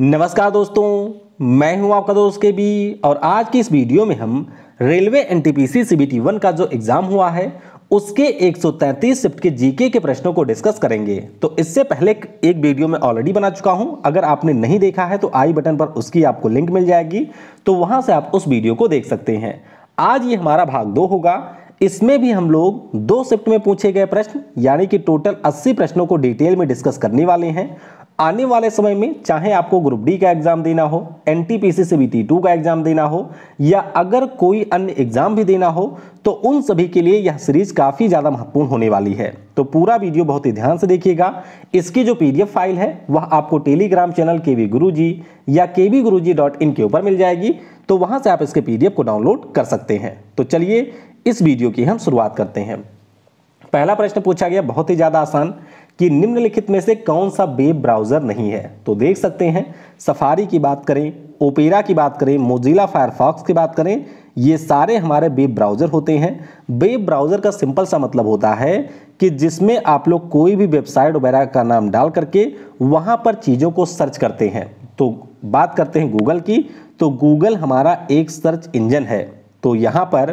नमस्कार दोस्तों मैं हूं आपका दोस्त के बी और आज की इस वीडियो में हम रेलवे एनटीपीसी सीबीटी वन का जो एग्ज़ाम हुआ है उसके 133 शिफ्ट के जीके के प्रश्नों को डिस्कस करेंगे तो इससे पहले एक वीडियो में ऑलरेडी बना चुका हूं अगर आपने नहीं देखा है तो आई बटन पर उसकी आपको लिंक मिल जाएगी तो वहां से आप उस वीडियो को देख सकते हैं आज ये हमारा भाग दो होगा इसमें भी हम लोग दो शिफ्ट में पूछे गए प्रश्न यानी कि टोटल 80 प्रश्नों को डिटेल में डिस्कस करने वाले हैं आने वाले समय में चाहे आपको ग्रुप डी का एग्जाम देना हो एन टी से बी टू e का एग्जाम देना हो या अगर कोई अन्य एग्जाम भी देना हो तो उन सभी के लिए यह सीरीज काफ़ी ज़्यादा महत्वपूर्ण होने वाली है तो पूरा वीडियो बहुत ही ध्यान से देखिएगा इसकी जो पीडीएफ फाइल है वह आपको टेलीग्राम चैनल के वी गुरु जी या के वी गुरु जी डॉट इन के ऊपर मिल जाएगी तो वहां से आप इसके पीडीएफ को डाउनलोड कर सकते हैं तो चलिए इस वीडियो की हम शुरुआत करते हैं पहला प्रश्न पूछा गया बहुत ही ज़्यादा आसान कि निम्नलिखित में से कौन सा वेब ब्राउज़र नहीं है तो देख सकते हैं सफारी की बात करें ओपेरा की बात करें मोजिला फायरफॉक्स की बात करें ये सारे हमारे वेब ब्राउज़र होते हैं वेब ब्राउज़र का सिंपल सा मतलब होता है कि जिसमें आप लोग कोई भी वेबसाइट वगैरह का नाम डाल करके वहाँ पर चीज़ों को सर्च करते हैं तो बात करते हैं गूगल की तो गूगल हमारा एक सर्च इंजन है तो यहाँ पर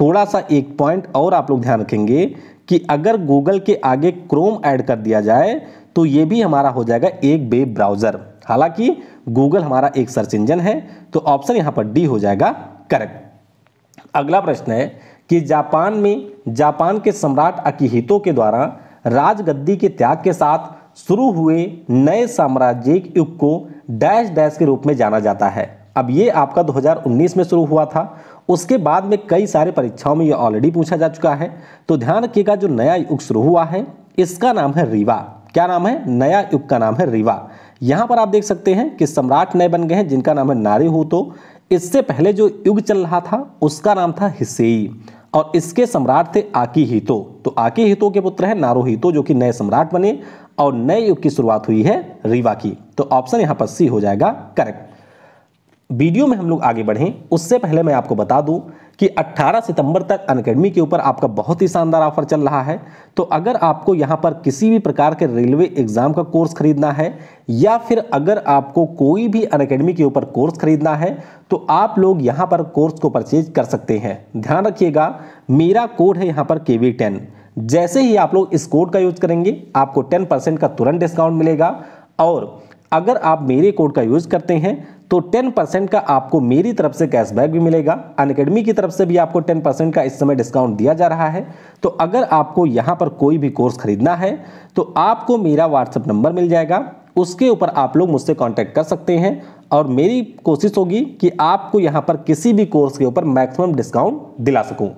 थोड़ा सा एक पॉइंट और आप लोग ध्यान रखेंगे कि अगर गूगल के आगे क्रोम ऐड कर दिया जाए तो ये भी हमारा हो जाएगा एक वेब ब्राउज़र हालांकि गूगल हमारा एक सर्च इंजन है तो ऑप्शन यहाँ पर डी हो जाएगा करेक्ट अगला प्रश्न है कि जापान में जापान के सम्राट अकीहितों के द्वारा राजगद्दी के त्याग के साथ शुरू हुए नए साम्राज्यिक युग को डैश डैश के रूप में जाना जाता है अब ये आपका 2019 में शुरू हुआ था उसके बाद में कई सारे परीक्षाओं में ये ऑलरेडी पूछा जा चुका है तो ध्यान रखिएगा जो नया युग शुरू हुआ है इसका नाम है रीवा क्या नाम है नया युग का नाम है रीवा यहाँ पर आप देख सकते हैं कि सम्राट नए बन गए हैं जिनका नाम है नारी हो तो इससे पहले जो युग चल रहा था उसका नाम था हिसेई और इसके सम्राट थे आकी हितो तो आकी हितो के पुत्र नारो नारोहितो जो कि नए सम्राट बने और नए युग की शुरुआत हुई है रीवा की तो ऑप्शन यहाँ पर सी हो जाएगा करेक्ट वीडियो में हम लोग आगे बढ़ें उससे पहले मैं आपको बता दूं कि 18 सितंबर तक अनकेडमी के ऊपर आपका बहुत ही शानदार ऑफर चल रहा है तो अगर आपको यहाँ पर किसी भी प्रकार के रेलवे एग्ज़ाम का कोर्स खरीदना है या फिर अगर आपको कोई भी अनकेडमी के ऊपर कोर्स खरीदना है तो आप लोग यहाँ पर कोर्स को परचेज कर सकते हैं ध्यान रखिएगा मेरा कोड है यहाँ पर के वी जैसे ही आप लोग इस कोड का यूज करेंगे आपको टेन का तुरंत डिस्काउंट मिलेगा और अगर आप मेरे कोड का यूज़ करते हैं तो 10 परसेंट का आपको मेरी तरफ से कैशबैक भी मिलेगा अनकेडमी की तरफ से भी आपको 10 परसेंट का इस समय डिस्काउंट दिया जा रहा है तो अगर आपको यहाँ पर कोई भी कोर्स खरीदना है तो आपको मेरा व्हाट्सअप नंबर मिल जाएगा उसके ऊपर आप लोग मुझसे कॉन्टैक्ट कर सकते हैं और मेरी कोशिश होगी कि आपको यहाँ पर किसी भी कोर्स के ऊपर मैक्सिमम डिस्काउंट दिला सकूँ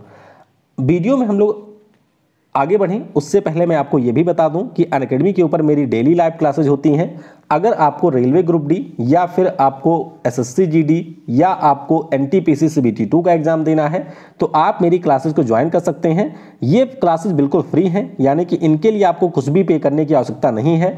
वीडियो में हम लोग आगे बढ़ें उससे पहले मैं आपको ये भी बता दूं कि अन अकेडमी के ऊपर मेरी डेली लाइव क्लासेज होती हैं अगर आपको रेलवे ग्रुप डी या फिर आपको एस एस या आपको एन एनटीपीसी सीबीटी टू का एग्जाम देना है तो आप मेरी क्लासेज को ज्वाइन कर सकते हैं ये क्लासेज बिल्कुल फ्री हैं यानी कि इनके लिए आपको कुछ भी पे करने की आवश्यकता नहीं है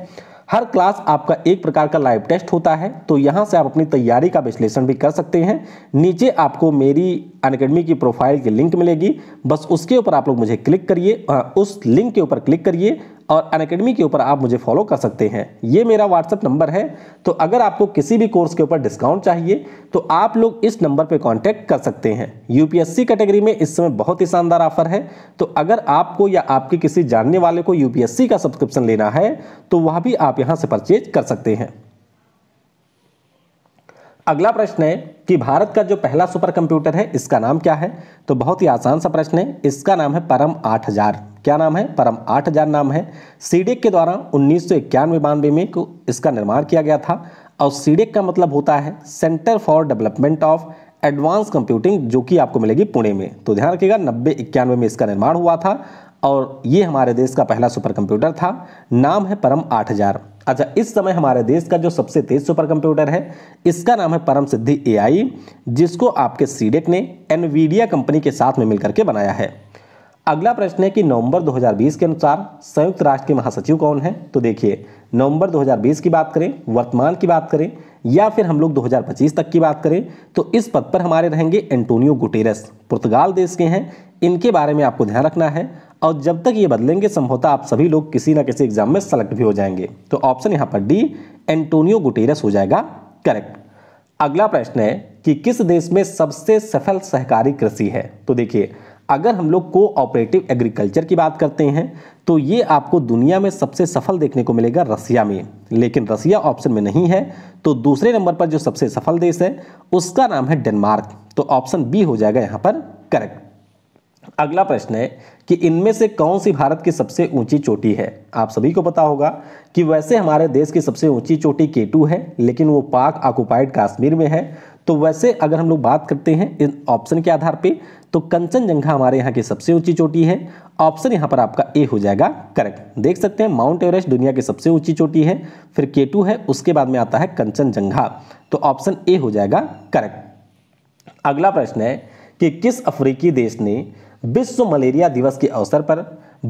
हर क्लास आपका एक प्रकार का लाइव टेस्ट होता है तो यहाँ से आप अपनी तैयारी का विश्लेषण भी कर सकते हैं नीचे आपको मेरी अनकेडमी की प्रोफाइल की लिंक मिलेगी बस उसके ऊपर आप लोग मुझे क्लिक करिए उस लिंक के ऊपर क्लिक करिए और अनकेडमी के ऊपर आप मुझे फॉलो कर सकते हैं ये मेरा व्हाट्सअप नंबर है तो अगर आपको किसी भी कोर्स के ऊपर डिस्काउंट चाहिए तो आप लोग इस नंबर पर कॉन्टैक्ट कर सकते हैं यूपीएससी कैटेगरी में इस समय बहुत ही शानदार ऑफर है तो अगर आपको या आपके किसी जानने वाले को यूपीएससी का सब्सक्रिप्शन लेना है तो वह भी आप यहाँ से परचेज कर सकते हैं अगला प्रश्न है कि भारत का जो पहला सुपर कंप्यूटर है इसका नाम क्या है तो बहुत ही आसान सा प्रश्न है इसका नाम है परम आठ हजार क्या नाम है परम आठ हजार नाम है सीडेक के द्वारा उन्नीस सौ इक्यानवे बानवे में को इसका निर्माण किया गया था और सीडेक का मतलब होता है Centre for Development of Advance Computing जो कि आपको मिलेगी पुणे में तो ध्यान रखिएगा नब्बे इक्यानवे में इसका निर्माण हुआ था और ये हमारे देश का पहला सुपर कंप्यूटर था नाम है परम आठ हजार अच्छा इस समय हमारे देश का जो सबसे तेज सुपर कंप्यूटर है इसका नाम है परम सिद्धि एआई जिसको आपके सीडेक ने एनवीडिया कंपनी के साथ में मिलकर के बनाया है अगला प्रश्न है कि नवंबर 2020 के अनुसार संयुक्त राष्ट्र के महासचिव कौन है तो देखिए नवंबर 2020 की बात करें वर्तमान की बात करें या फिर हम लोग 2025 तक की बात करें तो इस पद पर हमारे रहेंगे एंटोनियो गुटेरस पुर्तगाल देश के हैं इनके बारे में आपको ध्यान रखना है और जब तक ये बदलेंगे संभवतः आप सभी लोग किसी ना किसी एग्जाम में सेलेक्ट भी हो जाएंगे तो ऑप्शन यहाँ पर डी एंटोनियो गुटेरस हो जाएगा करेक्ट अगला प्रश्न है कि किस देश में सबसे सफल सहकारी कृषि है तो देखिए अगर हम लोग कोऑपरेटिव एग्रीकल्चर की बात करते हैं तो ये आपको दुनिया में सबसे सफल देखने को मिलेगा रसिया में लेकिन रसिया ऑप्शन में नहीं है तो दूसरे नंबर पर जो सबसे सफल देश है उसका नाम है डेनमार्क तो ऑप्शन बी हो जाएगा यहाँ पर करेक्ट अगला प्रश्न है कि इनमें से कौन सी भारत की सबसे ऊंची चोटी है आप सभी को पता होगा कि वैसे हमारे देश की सबसे ऊंची चोटी केटू है लेकिन वो पाक ऑक्युपाइड कश्मीर में है तो वैसे अगर हम लोग बात करते हैं इन ऑप्शन के आधार पे तो कंचनजंघा हमारे यहाँ की सबसे ऊंची चोटी है ऑप्शन यहाँ पर आपका ए हो जाएगा करेक्ट देख सकते हैं माउंट एवरेस्ट दुनिया की सबसे ऊंची चोटी है फिर के है उसके बाद में आता है कंचनजंघा तो ऑप्शन ए हो जाएगा करेक्ट अगला प्रश्न है कि किस अफ्रीकी देश ने विश्व मलेरिया दिवस के अवसर पर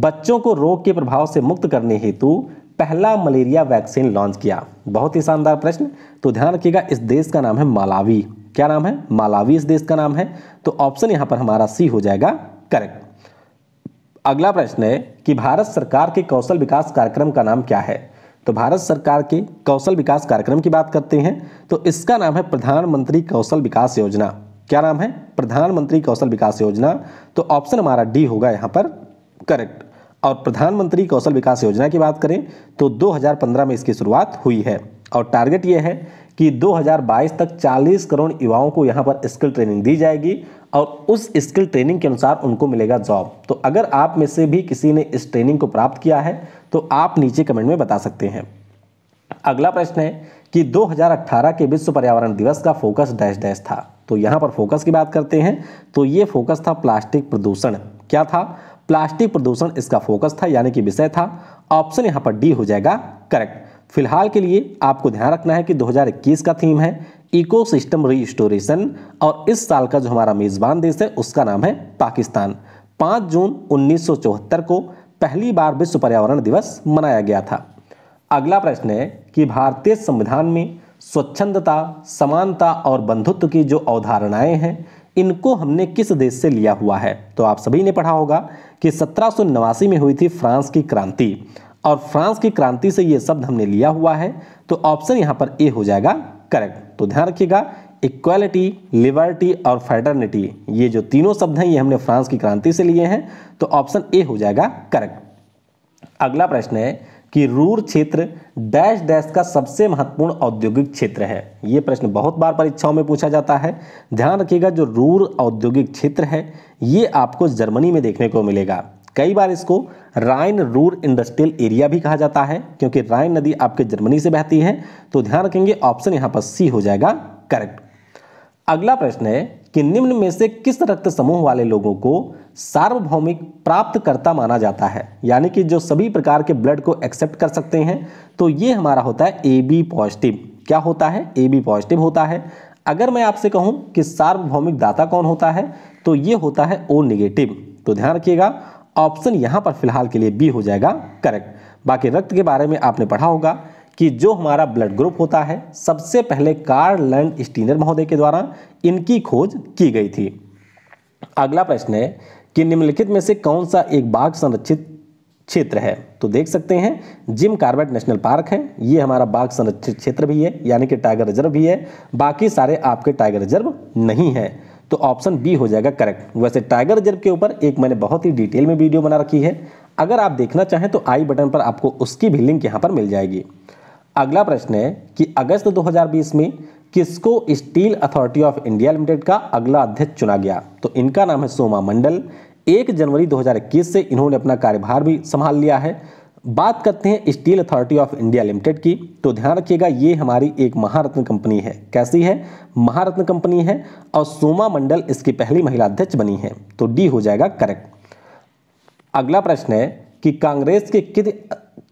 बच्चों को रोग के प्रभाव से मुक्त करने हेतु पहला मलेरिया वैक्सीन लॉन्च किया बहुत ही शानदार प्रश्न तो ध्यान रखिएगा इस देश का नाम है मालावी क्या नाम है मालावी इस देश का नाम है तो ऑप्शन यहां पर हमारा सी हो जाएगा करेक्ट अगला प्रश्न है कि भारत सरकार के कौशल विकास कार्यक्रम का नाम क्या है तो भारत सरकार के कौशल विकास कार्यक्रम की बात करते हैं तो इसका नाम है प्रधानमंत्री कौशल विकास योजना क्या नाम है प्रधानमंत्री कौशल विकास योजना तो ऑप्शन हमारा डी होगा यहां पर करेक्ट और प्रधानमंत्री कौशल विकास योजना की बात करें तो 2015 में इसकी शुरुआत हुई है और टारगेट ये है कि 2022 तक 40 करोड़ युवाओं को यहाँ पर स्किल ट्रेनिंग दी जाएगी और उस स्किल ट्रेनिंग के अनुसार उनको मिलेगा जॉब तो अगर आप में से भी किसी ने इस ट्रेनिंग को प्राप्त किया है तो आप नीचे कमेंट में बता सकते हैं अगला प्रश्न है कि 2018 के विश्व पर्यावरण दिवस का फोकस डैश डैश था तो यहाँ पर फोकस की बात करते हैं तो ये फोकस था प्लास्टिक प्रदूषण क्या था प्लास्टिक प्रदूषण इसका फोकस था यानी कि विषय था ऑप्शन यहाँ पर डी हो जाएगा करेक्ट फिलहाल के लिए आपको ध्यान रखना है कि 2021 का थीम है इकोसिस्टम रिस्टोरेशन और इस साल का जो हमारा मेज़बान देश है उसका नाम है पाकिस्तान 5 जून 1974 को पहली बार विश्व पर्यावरण दिवस मनाया गया था अगला प्रश्न है कि भारतीय संविधान में स्वच्छंदता समानता और बंधुत्व की जो अवधारणाएं हैं इनको हमने किस देश से लिया हुआ है तो आप सभी ने पढ़ा होगा कि सत्रह में हुई थी फ्रांस की क्रांति और फ्रांस की क्रांति से ये शब्द हमने लिया हुआ है तो ऑप्शन यहाँ पर ए हो जाएगा करेक्ट तो ध्यान रखिएगा इक्वालिटी लिबर्टी और फेडरनिटी ये जो तीनों शब्द हैं ये हमने फ्रांस की क्रांति से लिए हैं तो ऑप्शन ए हो जाएगा करेक्ट अगला प्रश्न है कि रूर क्षेत्र डैश डैश का सबसे महत्वपूर्ण औद्योगिक क्षेत्र है ये प्रश्न बहुत बार परीक्षाओं में पूछा जाता है ध्यान रखिएगा जो रूर औद्योगिक क्षेत्र है ये आपको जर्मनी में देखने को मिलेगा कई बार इसको राइन रूर इंडस्ट्रियल एरिया भी कहा जाता है क्योंकि राइन नदी आपके जर्मनी से बहती है तो ध्यान रखेंगे ऑप्शन यहां पर सी हो जाएगा करेक्ट अगला प्रश्न है कि निम्न में से किस रक्त समूह वाले लोगों को सार्वभौमिक प्राप्तकर्ता माना जाता है यानी कि जो सभी प्रकार के ब्लड को एक्सेप्ट कर सकते हैं तो ये हमारा होता है ए बी पॉजिटिव क्या होता है ए बी पॉजिटिव होता है अगर मैं आपसे कहूं कि सार्वभौमिक दाता कौन होता है तो ये होता है ओ निगेटिव तो ध्यान रखिएगा ऑप्शन यहाँ पर फिलहाल के लिए बी हो जाएगा करेक्ट बाकी रक्त के बारे में आपने पढ़ा होगा कि जो हमारा ब्लड ग्रुप होता है सबसे पहले कार लैंड स्टीनर महोदय के द्वारा इनकी खोज की गई थी अगला प्रश्न है कि निम्नलिखित में से कौन सा एक बाघ संरक्षित क्षेत्र है तो देख सकते हैं जिम कार्बेट नेशनल पार्क है ये हमारा बाघ संरक्षित क्षेत्र भी है यानी कि टाइगर रिजर्व भी है बाकी सारे आपके टाइगर रिजर्व नहीं है तो ऑप्शन बी हो जाएगा करेक्ट वैसे टाइगर रिजर्व के ऊपर एक मैंने बहुत ही डिटेल में वीडियो बना रखी है अगर आप देखना चाहें तो आई बटन पर आपको उसकी भी लिंक यहाँ पर मिल जाएगी अगला प्रश्न है कि अगस्त 2020 में किसको steel authority of India limited का अगला अध्यक्ष चुना गया तो इनका नाम है सोमा मंडल एक जनवरी 2021 से इन्होंने अपना कार्यभार भी संभाल लिया है बात करते हैं steel authority of India limited की तो ध्यान रखिएगा ये हमारी एक महारत्न कंपनी है कैसी है महारत्न कंपनी है और सोमा मंडल इसकी पहली महिला अध्यक्ष बनी है तो डी हो जाएगा करेक्ट अगला प्रश्न है कि कांग्रेस के किस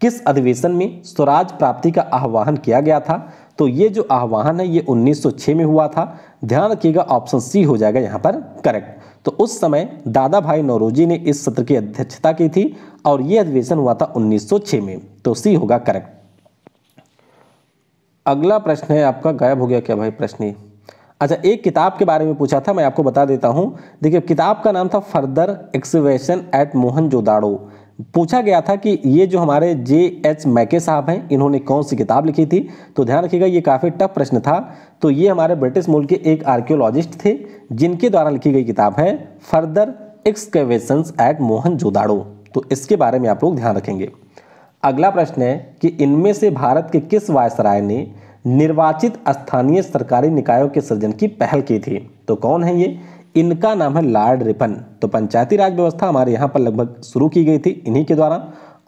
किस अधिवेशन में स्वराज प्राप्ति का आह्वान किया गया था तो ये जो आह्वान है ये 1906 में हुआ था ध्यान रखिएगा ऑप्शन सी हो जाएगा यहाँ पर करेक्ट तो उस समय दादा भाई नौरोजी ने इस सत्र की अध्यक्षता की थी और यह अधिवेशन हुआ था 1906 में तो सी होगा करेक्ट अगला प्रश्न है आपका गायब हो गया क्या भाई प्रश्न अच्छा एक किताब के बारे में पूछा था मैं आपको बता देता हूं देखिए किताब का नाम था further excavation at Mohenjodaro पूछा गया था कि ये जो हमारे जे एच मैके साहब हैं इन्होंने कौन सी किताब लिखी थी तो ध्यान रखिएगा ये काफ़ी टफ प्रश्न था तो ये हमारे ब्रिटिश मूल के एक आर्कियोलॉजिस्ट थे जिनके द्वारा लिखी गई किताब है further excavations at Mohenjodaro तो इसके बारे में आप लोग ध्यान रखेंगे अगला प्रश्न है कि इनमें से भारत के किस वायसराय ने निर्वाचित स्थानीय सरकारी निकायों के सृजन की पहल की थी तो कौन है ये इनका नाम है लार्ड रिपन तो पंचायती राज व्यवस्था हमारे यहाँ पर लगभग शुरू की गई थी इन्हीं के द्वारा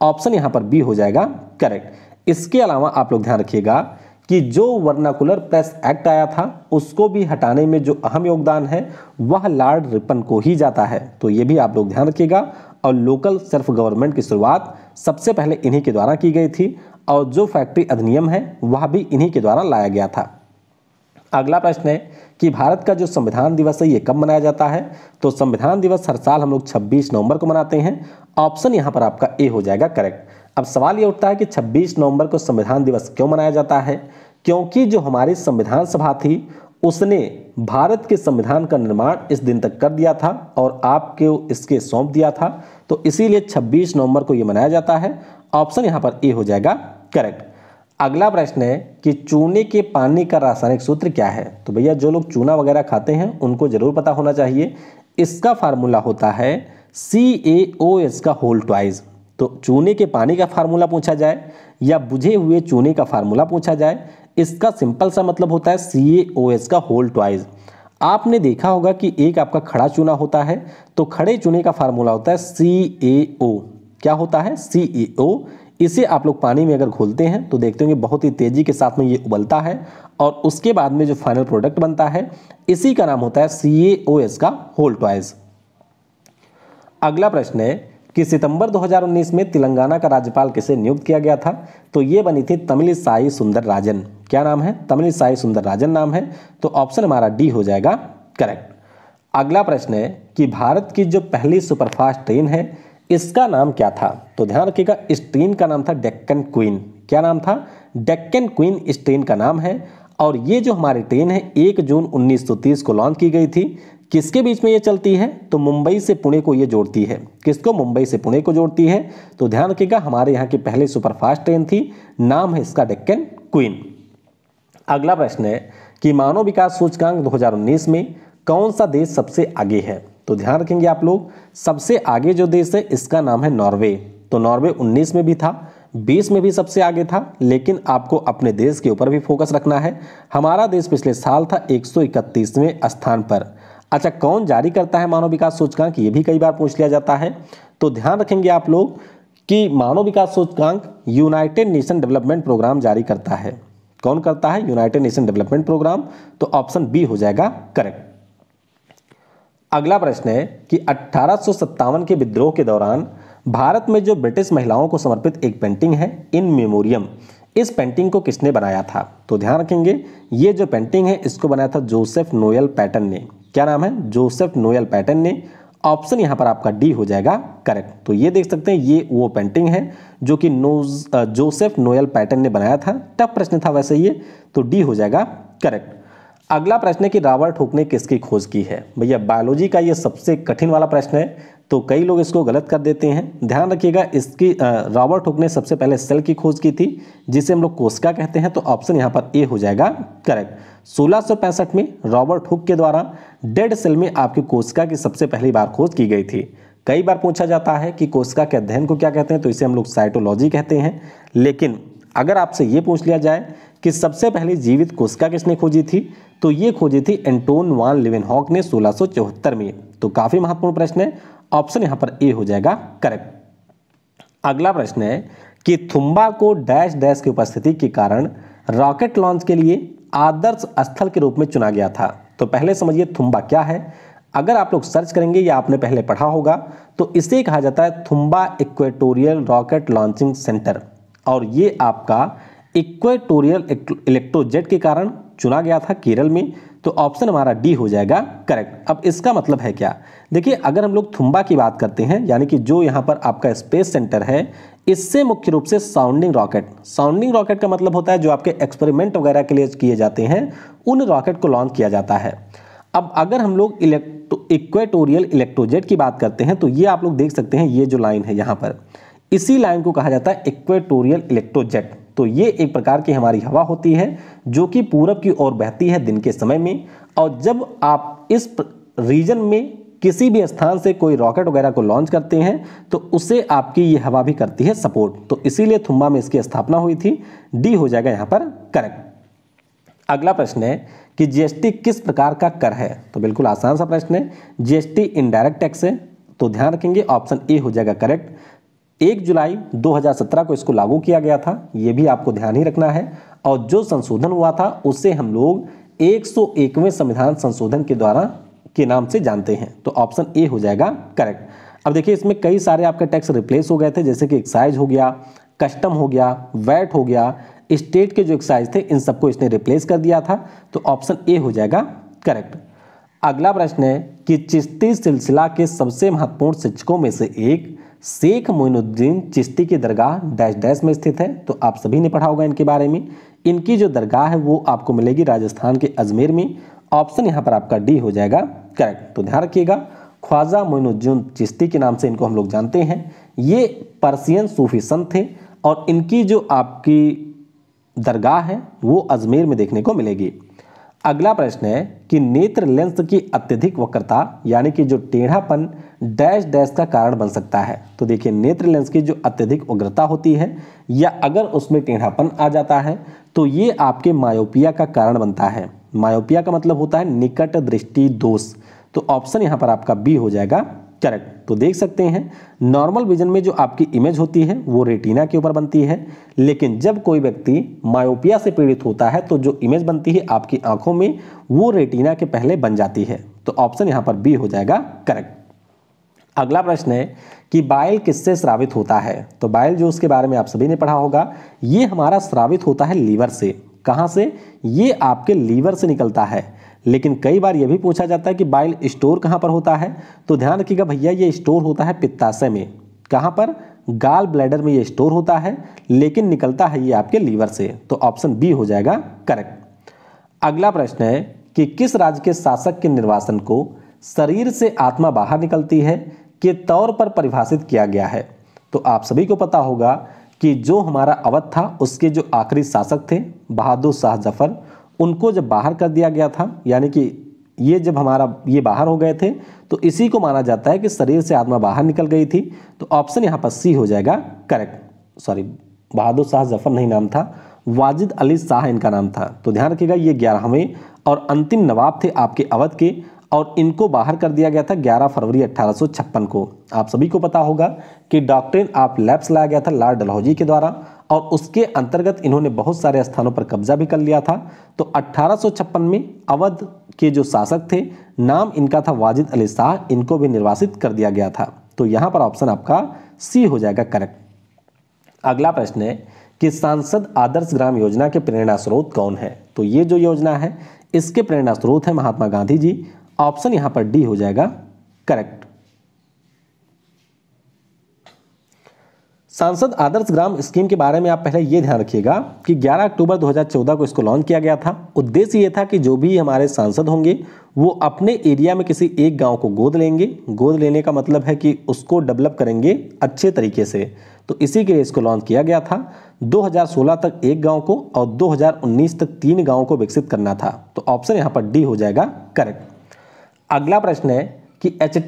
ऑप्शन यहाँ पर बी हो जाएगा करेक्ट इसके अलावा आप लोग ध्यान रखिएगा कि जो वर्नाकुलर प्रेस एक्ट आया था उसको भी हटाने में जो अहम योगदान है वह लार्ड रिपन को ही जाता है तो ये भी आप लोग ध्यान रखिएगा और लोकल सेल्फ गवर्नमेंट की शुरुआत सबसे पहले इन्हीं के द्वारा की गई थी और जो फैक्ट्री अधिनियम है वह भी इन्हीं के द्वारा लाया गया था अगला प्रश्न है कि भारत का जो संविधान दिवस है ये कब मनाया जाता है तो संविधान दिवस हर साल हम लोग 26 नवंबर को मनाते हैं ऑप्शन यहाँ पर आपका ए हो जाएगा करेक्ट अब सवाल ये उठता है कि 26 नवंबर को संविधान दिवस क्यों मनाया जाता है क्योंकि जो हमारी संविधान सभा थी उसने भारत के संविधान का निर्माण इस दिन तक कर दिया था और आपके इसके सौंप दिया था तो इसीलिए 26 नवंबर को ये मनाया जाता है ऑप्शन यहाँ पर ए हो जाएगा करेक्ट अगला प्रश्न है कि चूने के पानी का रासायनिक सूत्र क्या है तो भैया जो लोग चूना वगैरह खाते हैं उनको ज़रूर पता होना चाहिए इसका फार्मूला होता है सी ए ओ एस का होल ट्वाइज तो चूने के पानी का फार्मूला पूछा जाए या बुझे हुए चूने का फार्मूला पूछा जाए इसका सिंपल सा मतलब होता है सी ए ओ एस का होल ट्वाइज आपने देखा होगा कि एक आपका खड़ा चूना होता है तो खड़े चूने का फार्मूला होता है सी ए ओ क्या होता है सी ए ओ इसे आप लोग पानी में अगर घोलते हैं तो देखते होंगे बहुत ही तेज़ी के साथ में ये उबलता है और उसके बाद में जो फाइनल प्रोडक्ट बनता है इसी का नाम होता है सी का होल टॉयज अगला प्रश्न है कि सितंबर 2019 में तेलंगाना का राज्यपाल किसे नियुक्त किया गया था तो ये बनी थी तमिल साई सुंदर राजन क्या नाम है तमिल साई सुंदर राजन नाम है तो ऑप्शन हमारा डी हो जाएगा करेक्ट अगला प्रश्न है कि भारत की जो पहली सुपरफास्ट ट्रेन है इसका नाम क्या था तो ध्यान रखिएगा इस ट्रेन का नाम था डेक्कन क्वीन क्या नाम था डेक्कन क्वीन इस ट्रेन का नाम है और ये जो हमारी ट्रेन है एक जून 1930 को लॉन्च की गई थी किसके बीच में ये चलती है तो मुंबई से पुणे को ये जोड़ती है किसको मुंबई से पुणे को जोड़ती है तो ध्यान रखिएगा हमारे यहाँ की पहली सुपरफास्ट ट्रेन थी नाम है इसका डेक्कन क्वीन अगला प्रश्न है कि मानव विकास सूचकांक 2019 में कौन सा देश सबसे आगे है तो ध्यान रखेंगे आप लोग सबसे आगे जो देश है इसका नाम है नॉर्वे तो नॉर्वे 19 में भी था 20 में भी सबसे आगे था लेकिन आपको अपने देश के ऊपर भी फोकस रखना है हमारा देश पिछले साल था इकतीसवें स्थान पर अच्छा कौन जारी करता है मानव विकास सूचकांक ये भी कई बार पूछ लिया जाता है तो ध्यान रखेंगे आप लोग कि मानव विकास सूचकांक यूनाइटेड नेशन डेवलपमेंट प्रोग्राम जारी करता है कौन करता है यूनाइटेड नेशन डेवलपमेंट प्रोग्राम तो ऑप्शन बी हो जाएगा करेक्ट अगला प्रश्न है कि अट्ठारह के विद्रोह के दौरान भारत में जो ब्रिटिश महिलाओं को समर्पित एक पेंटिंग है इन मेमोरियम इस पेंटिंग को किसने बनाया था तो ध्यान रखेंगे ये जो पेंटिंग है इसको बनाया था जोसेफ नोयल पैटर्न ने क्या नाम है जोसेफ नोयल पैटर्न ने ऑप्शन यहाँ पर आपका डी हो जाएगा करेक्ट तो ये देख सकते हैं ये वो पेंटिंग है जो कि नोज जोसेफ नोयल पैटर्न ने बनाया था टफ प्रश्न था वैसे ये तो डी हो जाएगा करेक्ट अगला प्रश्न है कि रॉबर्ट ठोक ने किसकी खोज की है भैया बायोलॉजी का ये सबसे कठिन वाला प्रश्न है तो कई लोग इसको गलत कर देते हैं ध्यान रखिएगा इसकी रॉबर्ट ठोक ने सबसे पहले सेल की खोज की थी जिसे हम लोग कोशिका कहते हैं तो ऑप्शन यहाँ पर ए हो जाएगा करेक्ट सोलह में रॉबर्ट हुक के द्वारा डेड सेल में आपकी कोशिका की सबसे पहली बार खोज की गई थी कई बार पूछा जाता है कि कोशिका के अध्ययन को क्या कहते हैं तो इसे हम लोग साइटोलॉजी कहते हैं लेकिन अगर आपसे ये पूछ लिया जाए कि सबसे पहले जीवित कोशिका किसने खोजी थी तो ये खोजी थी एंटोन वान लिवेनहॉक ने सोलह में तो काफ़ी महत्वपूर्ण प्रश्न है ऑप्शन यहाँ पर ए हो जाएगा करेक्ट अगला प्रश्न है कि थुम्बा को डैश डैश की उपस्थिति के कारण रॉकेट लॉन्च के लिए आदर्श स्थल के रूप में चुना गया था तो पहले समझिए थुम्बा क्या है अगर आप लोग सर्च करेंगे या आपने पहले पढ़ा होगा तो इसे कहा जाता है Thumba equatorial rocket launching centre और ये आपका इक्वेटोरियल इलेक्ट्रोजेट के कारण चुना गया था केरल में तो ऑप्शन हमारा डी हो जाएगा करेक्ट अब इसका मतलब है क्या देखिए अगर हम लोग थुम्बा की बात करते हैं यानी कि जो यहाँ पर आपका स्पेस सेंटर है इससे मुख्य रूप से साउंडिंग रॉकेट साउंडिंग रॉकेट का मतलब होता है जो आपके एक्सपेरिमेंट वगैरह के लिए किए जाते हैं उन रॉकेट को लॉन्च किया जाता है अब अगर हम लोग इलेक्ट्रो इक्वेटोरियल इलेक्ट्रोजेट की बात करते हैं तो ये आप लोग देख सकते हैं ये जो लाइन है यहाँ पर इसी लाइन को कहा जाता है इक्वेटोरियल इलेक्ट्रोजेट तो ये एक प्रकार की हमारी हवा होती है जो कि पूरब की ओर बहती है दिन के समय में और जब आप इस रीजन में किसी भी स्थान से कोई रॉकेट वगैरह को लॉन्च करते हैं तो उसे आपकी ये हवा भी करती है सपोर्ट तो इसीलिए थुम्बा में इसकी स्थापना हुई थी डी हो जाएगा यहाँ पर करेक्ट अगला प्रश्न है कि जीएसटी किस प्रकार का कर है तो बिल्कुल आसान सा प्रश्न है जीएसटी इनडायरेक्ट टैक्स है तो ध्यान रखेंगे ऑप्शन ए हो जाएगा करेक्ट एक जुलाई 2017 को इसको लागू किया गया था ये भी आपको ध्यान ही रखना है और जो संशोधन हुआ था उससे हम लोग एक संविधान संशोधन के द्वारा के नाम से जानते हैं तो ऑप्शन ए हो जाएगा करेक्ट अब देखिए इसमें कई सारे आपके टैक्स रिप्लेस हो गए थे जैसे कि एक्साइज हो गया कस्टम हो गया वैट हो गया स्टेट के जो एक्साइज थे इन सबको इसने रिप्लेस कर दिया था तो ऑप्शन ए हो जाएगा करेक्ट अगला प्रश्न है कि चिश्ती सिलसिला के सबसे महत्वपूर्ण शिक्षकों में से एक शेख मोइनुद्दीन चिश्ती की दरगाह डैश डैश में स्थित है तो आप सभी ने पढ़ा होगा इनके बारे में इनकी जो दरगाह है वो आपको मिलेगी राजस्थान के अजमेर में ऑप्शन यहाँ पर आपका डी हो जाएगा करेक्ट तो ध्यान रखिएगा ख्वाजा मोइनुद्दीन चिश्ती के नाम से इनको हम लोग जानते हैं ये पर्सियन सूफी संत थे और इनकी जो आपकी दरगाह है वो अजमेर में देखने को मिलेगी अगला प्रश्न है कि नेत्र लेंस की अत्यधिक वक्रता यानी कि जो टेढ़ापन डैश डैश का कारण बन सकता है तो देखिए नेत्र लेंस की जो अत्यधिक उग्रता होती है या अगर उसमें टेढ़ापन आ जाता है तो ये आपके मायोपिया का कारण बनता है मायोपिया का मतलब होता है निकट दृष्टि दोष तो ऑप्शन यहाँ पर आपका बी हो जाएगा करेक्ट तो देख सकते हैं नॉर्मल विजन में जो आपकी इमेज होती है वो रेटिना के ऊपर बनती है लेकिन जब कोई व्यक्ति मायोपिया से पीड़ित होता है तो जो इमेज बनती है आपकी आंखों में वो रेटिना के पहले बन जाती है तो ऑप्शन यहाँ पर बी हो जाएगा करेक्ट अगला प्रश्न है कि बाइल किससे श्रावित होता है तो बाइल जो उसके बारे में आप सभी ने पढ़ा होगा ये हमारा श्रावित होता है लीवर से कहाँ से ये आपके लीवर से निकलता है लेकिन कई बार यह भी पूछा जाता है कि बाइल स्टोर कहाँ पर होता है तो ध्यान रखिएगा भैया ये स्टोर होता है पित्ताशय में कहाँ पर गाल ब्लैडर में ये स्टोर होता है लेकिन निकलता है ये आपके लीवर से तो ऑप्शन बी हो जाएगा करेक्ट अगला प्रश्न है कि किस राज्य के शासक के निर्वासन को शरीर से आत्मा बाहर निकलती है के तौर पर परिभाषित किया गया है तो आप सभी को पता होगा कि जो हमारा अवध था उसके जो आखिरी शासक थे बहादुर शाह जफर उनको जब बाहर कर दिया गया था यानी कि ये जब हमारा ये बाहर हो गए थे तो इसी को माना जाता है कि शरीर से आत्मा बाहर निकल गई थी तो ऑप्शन यहाँ पर सी हो जाएगा करेक्ट सॉरी बहादुर शाह जफर नहीं नाम था वाजिद अली शाह इनका नाम था तो ध्यान रखिएगा ये ग्यारहवें और अंतिम नवाब थे आपके अवध के और इनको बाहर कर दिया गया था 11 फरवरी अट्ठारह को आप सभी को पता होगा कि डॉक्ट्रिन ऑफ लैब्स लाया गया था लाल डलहौजी के द्वारा और उसके अंतर्गत इन्होंने बहुत सारे स्थानों पर कब्जा भी कर लिया था तो अट्ठारह में अवध के जो शासक थे नाम इनका था वाजिद अली शाह इनको भी निर्वासित कर दिया गया था तो यहाँ पर ऑप्शन आपका सी हो जाएगा करेक्ट अगला प्रश्न है कि सांसद आदर्श ग्राम योजना के प्रेरणा स्रोत कौन है तो ये जो योजना है इसके प्रेरणा स्रोत है महात्मा गांधी जी ऑप्शन यहां पर डी हो जाएगा करेक्ट सांसद आदर्श ग्राम स्कीम के बारे में आप पहले ये ध्यान रखिएगा कि 11 अक्टूबर 2014 को इसको लॉन्च किया गया था उद्देश्य ये था कि जो भी हमारे सांसद होंगे वो अपने एरिया में किसी एक गांव को गोद लेंगे गोद लेने का मतलब है कि उसको डेवलप करेंगे अच्छे तरीके से तो इसी के लिए इसको लॉन्च किया गया था 2016 तक एक गाँव को और 2019 तक तीन गाँव को विकसित करना था तो ऑप्शन यहाँ पर डी हो जाएगा करेक्ट अगला प्रश्न है कि एच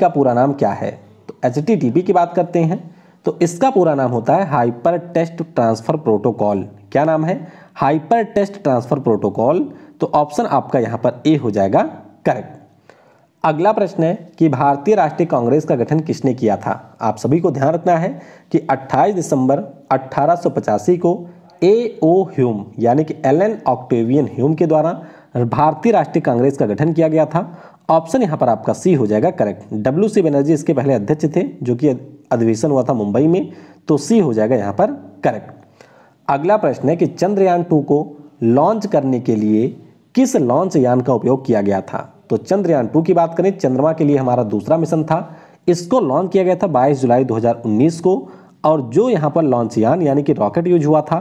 का पूरा नाम क्या है तो एच की बात करते हैं तो इसका पूरा नाम होता है हाइपर टेस्ट ट्रांसफ़र प्रोटोकॉल क्या नाम है हाइपर टेस्ट ट्रांसफ़र प्रोटोकॉल तो ऑप्शन आपका यहाँ पर ए हो जाएगा करेक्ट अगला प्रश्न है कि भारतीय राष्ट्रीय कांग्रेस का गठन किसने किया था आप सभी को ध्यान रखना है कि 28 दिसंबर अट्ठारह को ए ओ ह्यूम यानी कि एल एन ऑक्टेवियन ह्यूम के द्वारा भारतीय राष्ट्रीय कांग्रेस का गठन किया गया था ऑप्शन यहाँ पर आपका सी हो जाएगा करेक्ट डब्ल्यू सी बनर्जी इसके पहले अध्यक्ष थे जो कि अधिवेशन हुआ था मुंबई में तो सी हो जाएगा यहाँ पर करेक्ट अगला प्रश्न है कि चंद्रयान टू को लॉन्च करने के लिए किस लॉन्च यान का उपयोग किया गया था तो चंद्रयान टू की बात करें चंद्रमा के लिए हमारा दूसरा मिशन था इसको लॉन्च किया गया था 22 जुलाई 2019 को और जो यहाँ पर लॉन्च यान यानी कि रॉकेट यूज हुआ था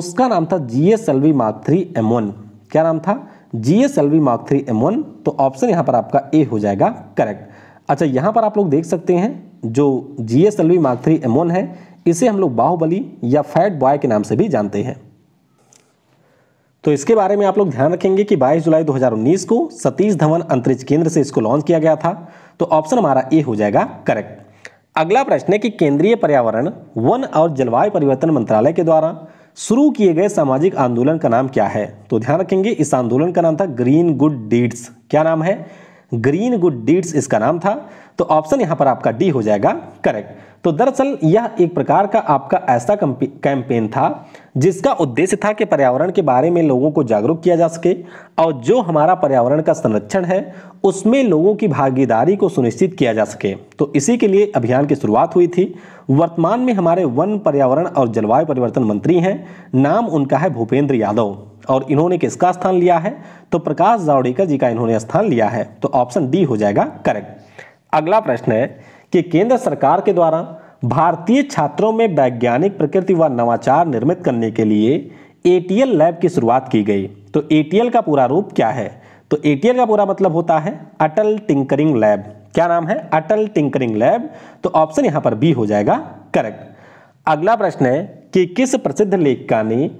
उसका नाम था G S L V mark three M one क्या नाम था G S L V mark three M one तो ऑप्शन यहाँ पर आपका ए हो जाएगा करेक्ट अच्छा यहाँ पर आप लोग देख सकते हैं जो G S L V mark three M one है इसे हम लोग बाहुबली या फैट बॉय के नाम से भी जानते हैं तो इसके बारे में आप लोग ध्यान रखेंगे कि 22 जुलाई 2019 को सतीश धवन अंतरिक्ष केंद्र से इसको लॉन्च किया गया था तो ऑप्शन हमारा ए हो जाएगा करेक्ट अगला प्रश्न है कि केंद्रीय पर्यावरण वन और जलवायु परिवर्तन मंत्रालय के द्वारा शुरू किए गए सामाजिक आंदोलन का नाम क्या है तो ध्यान रखेंगे इस आंदोलन का नाम था ग्रीन गुड डीड्स क्या नाम है ग्रीन गुड डीड्स इसका नाम था तो ऑप्शन यहां पर आपका डी हो जाएगा करेक्ट तो दरअसल यह एक प्रकार का आपका ऐसा कैंपेन था जिसका उद्देश्य था कि पर्यावरण के बारे में लोगों को जागरूक किया जा सके और जो हमारा पर्यावरण का संरक्षण है उसमें लोगों की भागीदारी को सुनिश्चित किया जा सके तो इसी के लिए अभियान की शुरुआत हुई थी वर्तमान में हमारे वन पर्यावरण और जलवायु परिवर्तन मंत्री हैं नाम उनका है भूपेंद्र यादव और इन्होंने किसका स्थान लिया है तो प्रकाश जावड़ेकर जी का इन्होंने स्थान लिया है तो ऑप्शन डी हो जाएगा करेक्ट अगला प्रश्न है कि केंद्र सरकार के द्वारा भारतीय छात्रों में वैज्ञानिक प्रकृति व नवाचार निर्मित करने के लिए एटीएल लैब की शुरुआत की गई तो एटीएल का पूरा रूप क्या है तो एटीएल का पूरा मतलब होता है अटल टिंकरिंग लैब क्या नाम है अटल टिंकरिंग लैब तो ऑप्शन यहां पर बी हो जाएगा करेक्ट अगला प्रश्न है कि किस प्रसिद्ध लेखिका ने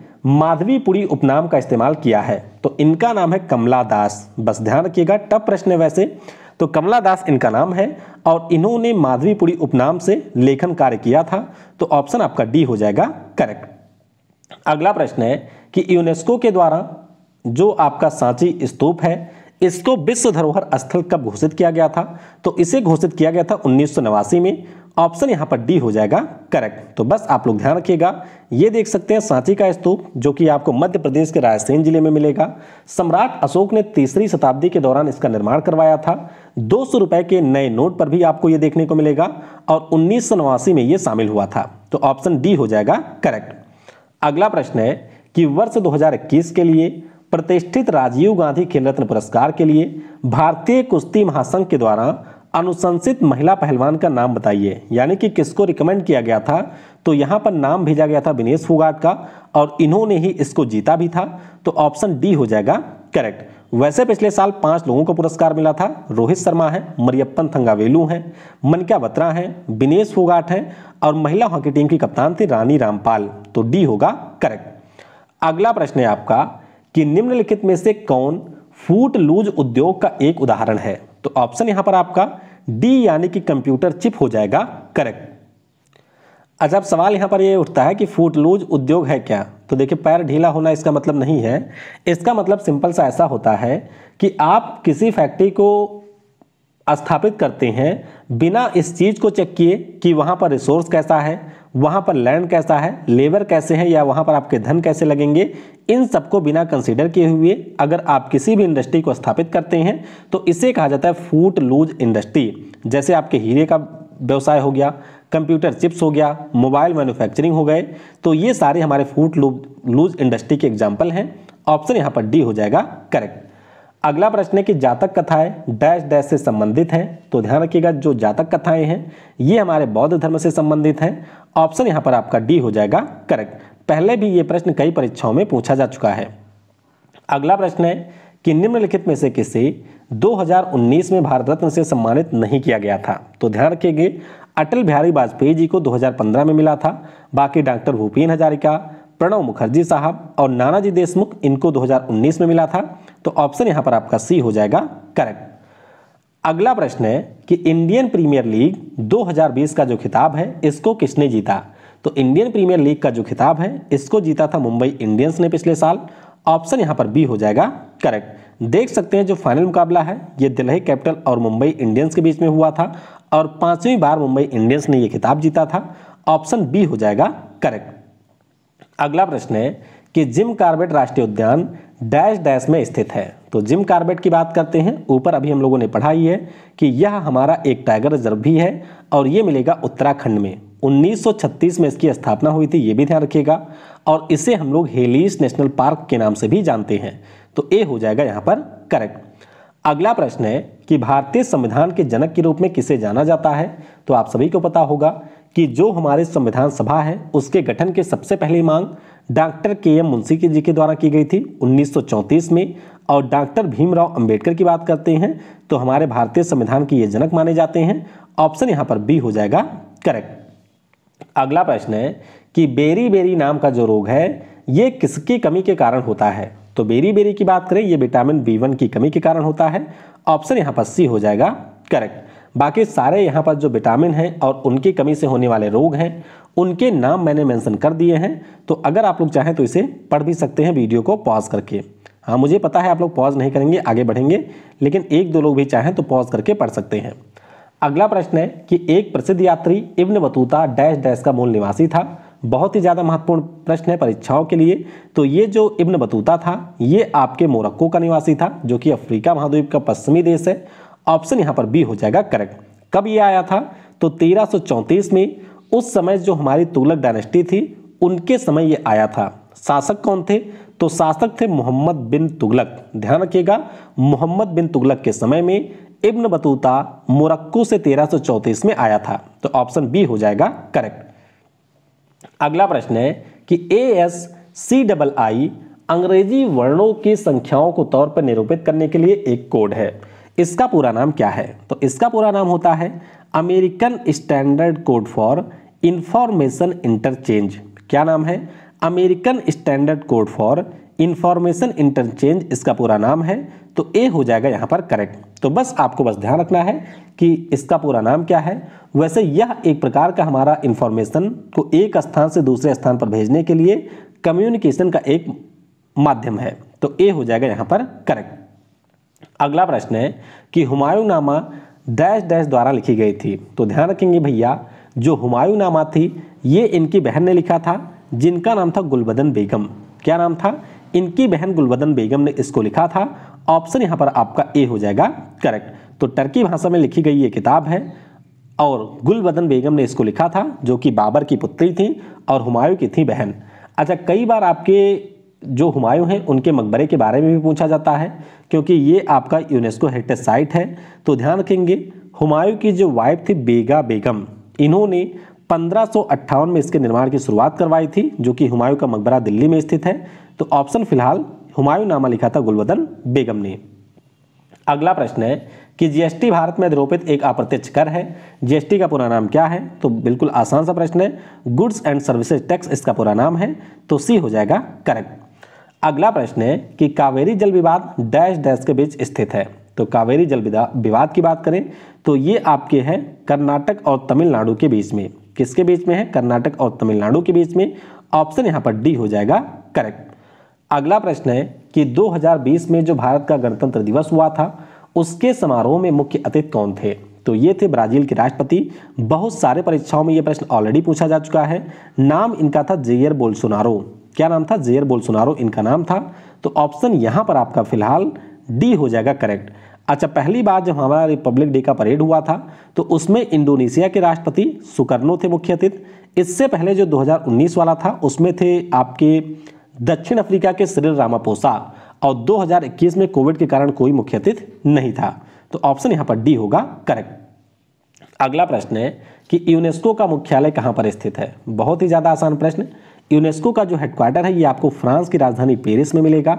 माधवीपुरी उपनाम का इस्तेमाल किया है तो इनका नाम है कमला दास बस ध्यान रखिएगा टप प्रश्न है वैसे तो कमला दास इनका नाम है और इन्होंने माधवीपुरी उपनाम से लेखन कार्य किया था तो ऑप्शन आपका डी हो जाएगा करेक्ट अगला प्रश्न है कि यूनेस्को के द्वारा जो आपका सांची स्तूप है इसको विश्व धरोहर स्थल कब घोषित किया गया था तो इसे घोषित किया गया था उन्नीस में ऑप्शन यहाँ पर डी हो जाएगा करेक्ट तो बस आप लोग ध्यान रखिएगा ये देख सकते हैं साथी का स्तूप जो कि आपको मध्य प्रदेश के रायसेन जिले में मिलेगा सम्राट अशोक ने तीसरी शताब्दी के दौरान इसका निर्माण करवाया था दो रुपए के नए नोट पर भी आपको ये देखने को मिलेगा और उन्नीस में ये शामिल हुआ था तो ऑप्शन डी हो जाएगा करेक्ट अगला प्रश्न है कि वर्ष दो के लिए प्रतिष्ठित राजीव गांधी खेल रत्न पुरस्कार के लिए भारतीय कुश्ती महासंघ के द्वारा अनुशंसित महिला पहलवान का नाम बताइए यानी कि किसको रिकमेंड किया गया था तो यहाँ पर नाम भेजा गया था विनेश फुगाट का और इन्होंने ही इसको जीता भी था तो ऑप्शन डी हो जाएगा करेक्ट वैसे पिछले साल पांच लोगों को पुरस्कार मिला था रोहित शर्मा है मरियप्पन थंगावेलू हैं मनिका बत्रा हैं विनेश फोगाट हैं और महिला हॉकी टीम की कप्तान थी रानी रामपाल तो डी होगा करेक्ट अगला प्रश्न है आपका कि निम्नलिखित में से कौन फूट लूज उद्योग का एक उदाहरण है तो ऑप्शन यहां पर आपका डी यानी कि कंप्यूटर चिप हो जाएगा करेक्ट अच्छा अब सवाल यहाँ पर ये यह उठता है कि फूटलूज उद्योग है क्या तो देखिए पैर ढीला होना इसका मतलब नहीं है इसका मतलब सिंपल सा ऐसा होता है कि आप किसी फैक्ट्री को स्थापित करते हैं बिना इस चीज़ को चेक किए कि वहाँ पर रिसोर्स कैसा है वहाँ पर लैंड कैसा है लेबर कैसे है या वहाँ पर आपके धन कैसे लगेंगे इन सबको बिना कंसीडर किए हुए अगर आप किसी भी इंडस्ट्री को स्थापित करते हैं तो इसे कहा जाता है फूट लूज इंडस्ट्री जैसे आपके हीरे का व्यवसाय हो गया कंप्यूटर चिप्स हो गया मोबाइल मैन्युफैक्चरिंग हो गए तो ये सारे हमारे फूट लूज इंडस्ट्री के एग्जाम्पल हैं ऑप्शन यहाँ पर डी हो जाएगा करेक्ट अगला प्रश्न है कि जातक कथाएं डैश डैश से संबंधित हैं तो ध्यान रखिएगा जो जातक कथाएं हैं ये हमारे बौद्ध धर्म से संबंधित हैं ऑप्शन यहाँ पर आपका डी हो जाएगा करेक्ट पहले भी ये प्रश्न कई परीक्षाओं में पूछा जा चुका है अगला प्रश्न है कि निम्नलिखित में से किसे 2019 में भारत रत्न से सम्मानित नहीं किया गया था तो ध्यान रखिएगा अटल बिहारी वाजपेयी जी को दो में मिला था बाकी डॉक्टर भूपेन हजारिका प्रणव मुखर्जी साहब और नानाजी देशमुख इनको दो में मिला था तो ऑप्शन यहां पर आपका सी हो जाएगा करेक्ट अगला प्रश्न है कि इंडियन प्रीमियर लीग 2020 का जो खिताब है इसको किसने जीता तो इंडियन प्रीमियर लीग का जो खिताब है इसको जीता था मुंबई इंडियंस ने पिछले साल ऑप्शन यहां पर बी हो जाएगा करेक्ट देख सकते हैं जो फाइनल मुकाबला है ये दिल्ली कैपिटल और मुंबई इंडियंस के बीच में हुआ था और पांचवीं बार मुंबई इंडियंस ने यह खिताब जीता था ऑप्शन बी हो जाएगा करेक्ट अगला प्रश्न है कि जिम कार्बेट राष्ट्रीय उद्यान डैश डैश में स्थित है तो जिम कार्बेट की बात करते हैं ऊपर अभी हम लोगों ने पढ़ाई है कि यह हमारा एक टाइगर रिजर्व भी है और ये मिलेगा उत्तराखंड में 1936 में इसकी स्थापना हुई थी ये भी ध्यान रखिएगा और इसे हम लोग हेलीस नेशनल पार्क के नाम से भी जानते हैं तो ए हो जाएगा यहाँ पर करेक्ट अगला प्रश्न है कि भारतीय संविधान के जनक के रूप में किसे जाना जाता है तो आप सभी को पता होगा कि जो हमारे संविधान सभा है उसके गठन के सबसे पहली मांग डॉक्टर के एम मुंशी के जी के द्वारा की गई थी 1934 में और डॉक्टर भीमराव अंबेडकर की बात करते हैं तो हमारे भारतीय संविधान के ये जनक माने जाते हैं ऑप्शन यहाँ पर बी हो जाएगा करेक्ट अगला प्रश्न है कि बेरी बेरी नाम का जो रोग है ये किसकी कमी के कारण होता है तो बेरी बेरी की बात करें ये विटामिन बी वन की कमी के कारण होता है ऑप्शन यहाँ पर सी हो जाएगा करेक्ट बाकी सारे यहाँ पर जो विटामिन हैं और उनकी कमी से होने वाले रोग हैं उनके नाम मैंने मेंशन कर दिए हैं तो अगर आप लोग चाहें तो इसे पढ़ भी सकते हैं वीडियो को पॉज करके हाँ मुझे पता है आप लोग पॉज नहीं करेंगे आगे बढ़ेंगे लेकिन एक दो लोग भी चाहें तो पॉज करके पढ़ सकते हैं अगला प्रश्न है कि एक प्रसिद्ध यात्री इब्न बतूता डैश डैश का मूल निवासी था बहुत ही ज़्यादा महत्वपूर्ण प्रश्न है परीक्षाओं के लिए तो ये जो इब्न बतूता था ये आपके मोरक्को का निवासी था जो कि अफ्रीका महाद्वीप का पश्चिमी देश है ऑप्शन यहाँ पर बी हो जाएगा करेक्ट कब ये आया था तो 1334 में उस समय जो हमारी तुगलक डायनेस्टी थी उनके समय ये आया था शासक कौन थे तो शासक थे मोहम्मद बिन तुगलक ध्यान रखिएगा मोहम्मद बिन तुगलक के समय में इब्न बतूता मोरक्को से 1334 में आया था तो ऑप्शन बी हो जाएगा करेक्ट अगला प्रश्न है कि ए एस सी डबल आई अंग्रेजी वर्णों की संख्याओं को तौर पर निरूपित करने के लिए एक कोड है इसका पूरा नाम क्या है तो इसका पूरा नाम होता है American standard code for information interchange क्या नाम है American standard code for information interchange इसका पूरा नाम है तो ए हो जाएगा यहाँ पर करेक्ट तो बस आपको बस ध्यान रखना है कि इसका पूरा नाम क्या है वैसे यह एक प्रकार का हमारा इंफॉर्मेशन को एक स्थान से दूसरे स्थान पर भेजने के लिए कम्युनिकेशन का एक माध्यम है तो ए हो जाएगा यहाँ पर करेक्ट अगला प्रश्न है कि हुमायूं नामा डैश डैश द्वारा लिखी गई थी तो ध्यान रखेंगे भैया जो हुमायूं नामा थी ये इनकी बहन ने लिखा था जिनका नाम था गुलबदन बेगम क्या नाम था इनकी बहन गुलबदन बेगम ने इसको लिखा था ऑप्शन यहाँ पर आपका ए हो जाएगा करेक्ट तो टर्की भाषा में लिखी गई ये किताब है और गुलबदन बेगम ने इसको लिखा था जो कि बाबर की पुत्री थी और हुमायूं की थी बहन अच्छा कई बार आपके जो हुमायूं हैं उनके मकबरे के बारे में भी पूछा जाता है क्योंकि ये आपका यूनेस्को हेरिटेज साइट है तो ध्यान रखेंगे हुमायूं की जो वाइफ थी बेगा बेगम इन्होंने पंद्रह में इसके निर्माण की शुरुआत करवाई थी जो कि हुमायूं का मकबरा दिल्ली में स्थित है तो ऑप्शन फिलहाल हुमायूं नामा लिखा था गुलवदन बेगम ने अगला प्रश्न है कि जीएसटी भारत में अधिरोपित एक अप्रत्यक्ष कर है जीएसटी का पूरा नाम क्या है तो बिल्कुल आसान सा प्रश्न है गुड्स एंड सर्विसेज टैक्स इसका पूरा नाम है तो सी हो जाएगा करेक्ट अगला प्रश्न है कि कावेरी जल विवाद डैश डैश के बीच स्थित है तो कावेरी जल विवाद की बात करें तो ये आपके हैं कर्नाटक और तमिलनाडु के बीच में किसके बीच में है कर्नाटक और तमिलनाडु के बीच में ऑप्शन यहाँ पर डी हो जाएगा करेक्ट अगला प्रश्न है कि 2020 में जो भारत का गणतंत्र दिवस हुआ था उसके समारोह में मुख्य अतिथि कौन थे तो ये थे ब्राजील के राष्ट्रपति बहुत सारे परीक्षाओं में ये प्रश्न ऑलरेडी पूछा जा चुका है नाम इनका था जेयर बोल्सोनारो क्या नाम था जेयर बोल्सोनारो इनका नाम था तो ऑप्शन यहाँ पर आपका फिलहाल डी हो जाएगा करेक्ट अच्छा पहली बार जब हमारा रिपब्लिक डे का परेड हुआ था तो उसमें इंडोनेशिया के राष्ट्रपति सुकर्नो थे मुख्य अतिथि इससे पहले जो 2019 वाला था उसमें थे आपके दक्षिण अफ्रीका के श्री रामापोसा और 2021 में कोविड के कारण कोई मुख्य अतिथि नहीं था तो ऑप्शन यहां पर डी होगा करेक्ट अगला प्रश्न है कि यूनेस्को का मुख्यालय कहां पर स्थित है बहुत ही ज़्यादा आसान प्रश्न यूनेस्को का जो हेडक्वार्टर है ये आपको फ्रांस की राजधानी पेरिस में मिलेगा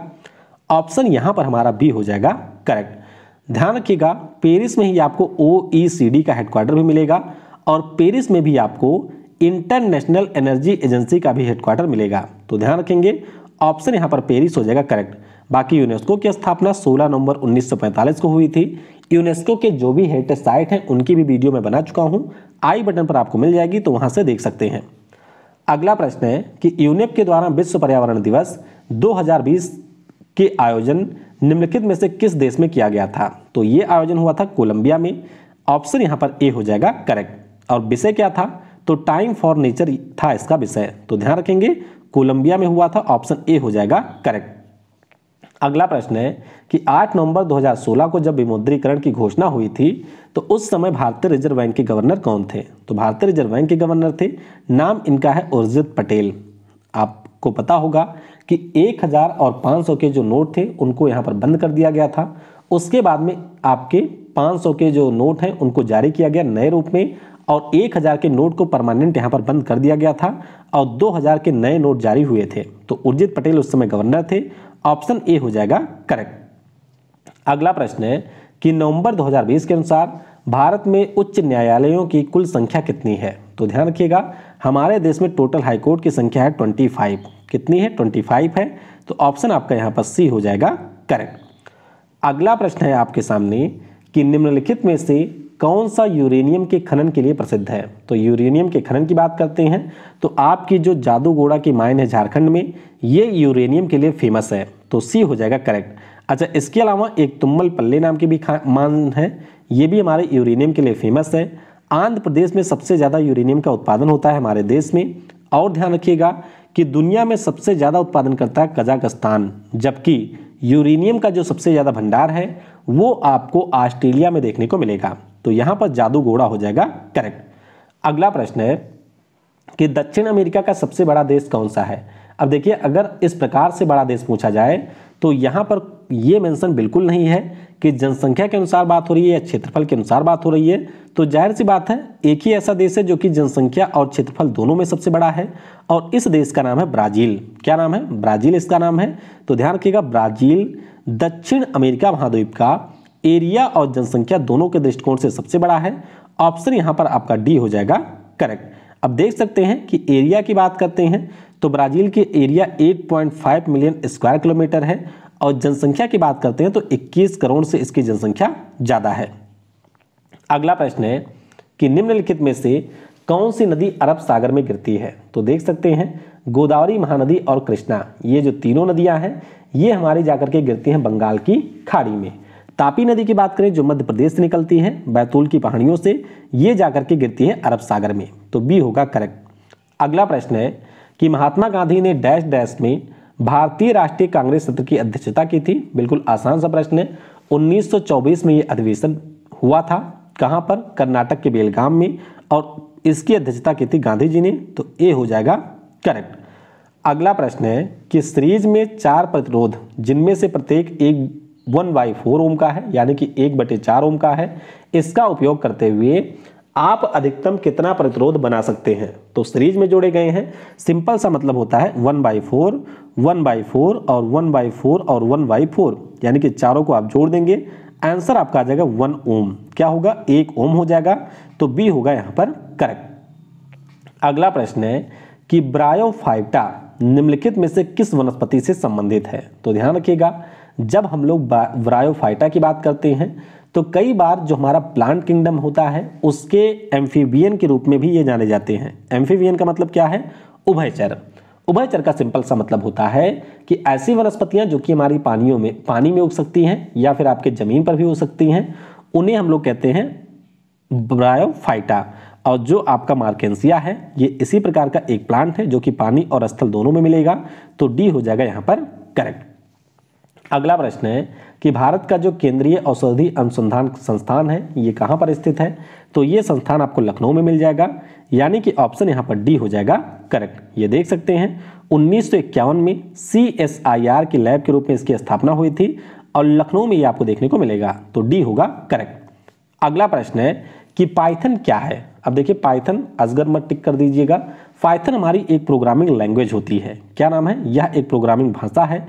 ऑप्शन यहाँ पर हमारा बी हो जाएगा करेक्ट ध्यान रखिएगा पेरिस में ही आपको ओ e का हेडक्वार्टर भी मिलेगा और पेरिस में भी आपको इंटरनेशनल एनर्जी एजेंसी का भी हेडक्वार्टर मिलेगा तो ध्यान रखेंगे ऑप्शन यहाँ पर पेरिस हो जाएगा करेक्ट बाकी यूनेस्को की स्थापना 16 नवंबर 1945 को हुई थी यूनेस्को के जो भी हेड साइट हैं उनकी भी वीडियो मैं बना चुका हूँ आई बटन पर आपको मिल जाएगी तो वहाँ से देख सकते हैं अगला प्रश्न है कि यूनेप के द्वारा विश्व पर्यावरण दिवस 2020 के आयोजन निम्नलिखित में से किस देश में किया गया था तो ये आयोजन हुआ था कोलंबिया में ऑप्शन यहाँ पर ए हो जाएगा करेक्ट और विषय क्या था तो टाइम फॉर नेचर था इसका विषय तो ध्यान रखेंगे कोलंबिया में हुआ था ऑप्शन ए हो जाएगा करेक्ट अगला प्रश्न है कि 8 नवंबर 2016 को जब विमुद्रीकरण की घोषणा हुई थी तो उस समय भारतीय रिजर्व बैंक के गवर्नर कौन थे तो भारतीय रिजर्व बैंक के गवर्नर थे नाम इनका है उर्जित पटेल आपको पता होगा कि 1000 और 500 के जो नोट थे उनको यहाँ पर बंद कर दिया गया था उसके बाद में आपके 500 के जो नोट हैं उनको जारी किया गया नए रूप में और हजार के नोट को परमानेंट यहाँ पर बंद कर दिया गया था और हजार के नए नोट जारी हुए थे तो उर्जित पटेल उस समय गवर्नर थे ऑप्शन ए हो जाएगा करेक्ट अगला प्रश्न है कि नवंबर 2020 के अनुसार भारत में उच्च न्यायालयों की कुल संख्या कितनी है तो ध्यान रखिएगा हमारे देश में टोटल हाईकोर्ट की संख्या है फाइव कितनी है फाइव है तो ऑप्शन आपका यहाँ पर सी हो जाएगा करेक्ट अगला प्रश्न है आपके सामने कि निम्नलिखित में से कौन सा यूरेनियम के खनन के लिए प्रसिद्ध है तो यूरेनियम के खनन की बात करते हैं तो आपकी जो जादूगोड़ा की माइन है झारखंड में ये यूरेनियम के लिए फेमस है तो सी हो जाएगा करेक्ट अच्छा इसके अलावा एक तुम्बल पल्ले नाम की भी मान है ये भी हमारे यूरेनियम के लिए फेमस है आंध्र प्रदेश में सबसे ज़्यादा यूरेनियम का उत्पादन होता है हमारे देश में और ध्यान रखिएगा कि दुनिया में सबसे ज़्यादा उत्पादन करता है कजाकिस्तान जबकि यूरेनियम का जो सबसे ज़्यादा भंडार है वो आपको ऑस्ट्रेलिया में देखने को मिलेगा तो यहां पर जादू घोड़ा हो जाएगा करेक्ट अगला प्रश्न है कि दक्षिण अमेरिका का सबसे बड़ा देश कौन सा है अब देखिए अगर इस प्रकार से बड़ा देश पूछा जाए तो यहां पर ये मेंशन बिल्कुल नहीं है कि जनसंख्या के अनुसार बात हो रही है या क्षेत्रफल के अनुसार बात हो रही है तो जाहिर सी बात है एक ही ऐसा देश है जो कि जनसंख्या और क्षेत्रफल दोनों में सबसे बड़ा है और इस देश का नाम है ब्राज़ील क्या नाम है ब्राज़ील इसका नाम है तो ध्यान रखिएगा ब्राज़ील दक्षिण अमेरिका महाद्वीप का एरिया और जनसंख्या दोनों के दृष्टिकोण से सबसे बड़ा है ऑप्शन यहां पर आपका डी हो जाएगा करेक्ट अब देख सकते हैं कि एरिया की बात करते हैं तो ब्राज़ील के एरिया 8.5 मिलियन स्क्वायर किलोमीटर है और जनसंख्या की बात करते हैं तो 21 करोड़ से इसकी जनसंख्या ज़्यादा है अगला प्रश्न है कि निम्नलिखित में से कौन सी नदी अरब सागर में गिरती है तो देख सकते हैं गोदावरी महानदी और कृष्णा ये जो तीनों नदियां हैं ये हमारी जाकर के गिरती हैं बंगाल की खाड़ी में तापी नदी की बात करें जो मध्य प्रदेश से निकलती है बैतूल की पहाड़ियों से ये जाकर के गिरती है अरब सागर में तो बी होगा करेक्ट अगला प्रश्न है कि महात्मा गांधी ने डैश डैश में भारतीय राष्ट्रीय कांग्रेस सत्र की अध्यक्षता की थी बिल्कुल आसान सा प्रश्न है 1924 में ये अधिवेशन हुआ था कहाँ पर कर्नाटक के बेलगाम में और इसकी अध्यक्षता की थी गांधी जी ने तो ए हो जाएगा करेक्ट अगला प्रश्न है कि सीरीज में चार प्रतिरोध जिनमें से प्रत्येक एक वन बाई फोर ओम का है यानी कि एक बटे चार ओम का है इसका उपयोग करते हुए आप अधिकतम कितना प्रतिरोध बना सकते हैं तो सीरीज में जोड़े गए हैं सिंपल सा मतलब होता है one by four one by four और वन बाई फोर और वन बाई फोर यानी कि चारों को आप जोड़ देंगे आंसर आपका आ जाएगा वन ओम क्या होगा एक ओम हो जाएगा तो बी होगा यहाँ पर करेक्ट अगला प्रश्न है कि ब्रायोफाइटा निम्नलिखित में से किस वनस्पति से संबंधित है तो ध्यान रखिएगा जब हम लोग ब्रायोफाइटा की बात करते हैं तो कई बार जो हमारा प्लांट किंगडम होता है उसके एम्फीबियन के रूप में भी ये जाने जाते हैं एम्फीबियन का मतलब क्या है उभयचर उभयचर का सिंपल सा मतलब होता है कि ऐसी वनस्पतियां जो कि हमारी पानियों में पानी में उग सकती हैं या फिर आपके ज़मीन पर भी उग सकती हैं उन्हें हम लोग कहते हैं ब्रायोफाइटा और जो आपका मार्केंसिया है ये इसी प्रकार का एक प्लांट है जो कि पानी और स्थल दोनों में मिलेगा तो डी हो जाएगा यहाँ पर करेक्ट अगला प्रश्न है कि भारत का जो केंद्रीय औषधि अनुसंधान संस्थान है ये कहाँ पर स्थित है तो ये संस्थान आपको लखनऊ में मिल जाएगा यानी कि ऑप्शन यहाँ पर डी हो जाएगा करेक्ट ये देख सकते हैं उन्नीस में सी के लैब के रूप में इसकी स्थापना हुई थी और लखनऊ में ये आपको देखने को मिलेगा तो डी होगा करेक्ट अगला प्रश्न है कि पाइथन क्या है अब देखिए पाइथन अजगर मत टिक कर दीजिएगा पाइथन हमारी एक प्रोग्रामिंग लैंग्वेज होती है क्या नाम है यह एक प्रोग्रामिंग भाषा है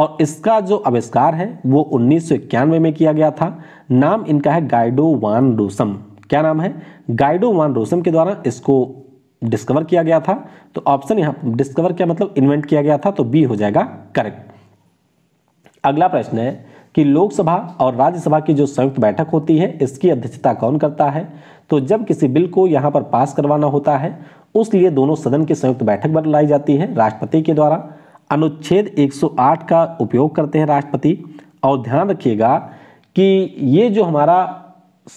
और इसका जो आविष्कार है वो उन्नीस में किया गया था नाम इनका है गाइडो वान रोसम क्या नाम है गाइडो वान रोसम के द्वारा इसको डिस्कवर किया गया था तो ऑप्शन यहाँ डिस्कवर क्या मतलब इन्वेंट किया गया था तो बी हो जाएगा करेक्ट अगला प्रश्न है कि लोकसभा और राज्यसभा की जो संयुक्त बैठक होती है इसकी अध्यक्षता कौन करता है तो जब किसी बिल को यहाँ पर पास करवाना होता है उस लिए दोनों सदन की संयुक्त बैठक बुलाई जाती है राष्ट्रपति के द्वारा अनुच्छेद 108 का उपयोग करते हैं राष्ट्रपति और ध्यान रखिएगा कि ये जो हमारा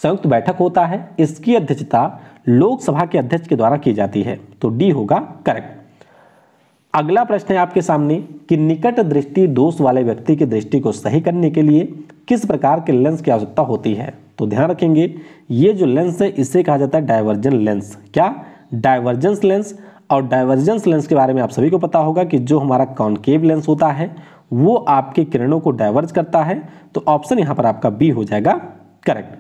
संयुक्त बैठक होता है इसकी अध्यक्षता लोकसभा के अध्यक्ष के द्वारा की जाती है तो डी होगा करेक्ट अगला प्रश्न है आपके सामने कि निकट दृष्टि दोष वाले व्यक्ति की दृष्टि को सही करने के लिए किस प्रकार के लेंस की आवश्यकता होती है तो ध्यान रखेंगे ये जो लेंस है इसे कहा जाता है डायवर्जन लेंस क्या डाइवर्जेंस लेंस और डाइवर्जेंस लेंस के बारे में आप सभी को पता होगा कि जो हमारा कॉन्केव लेंस होता है वो आपके किरणों को डाइवर्ज करता है तो ऑप्शन यहाँ पर आपका बी हो जाएगा करेक्ट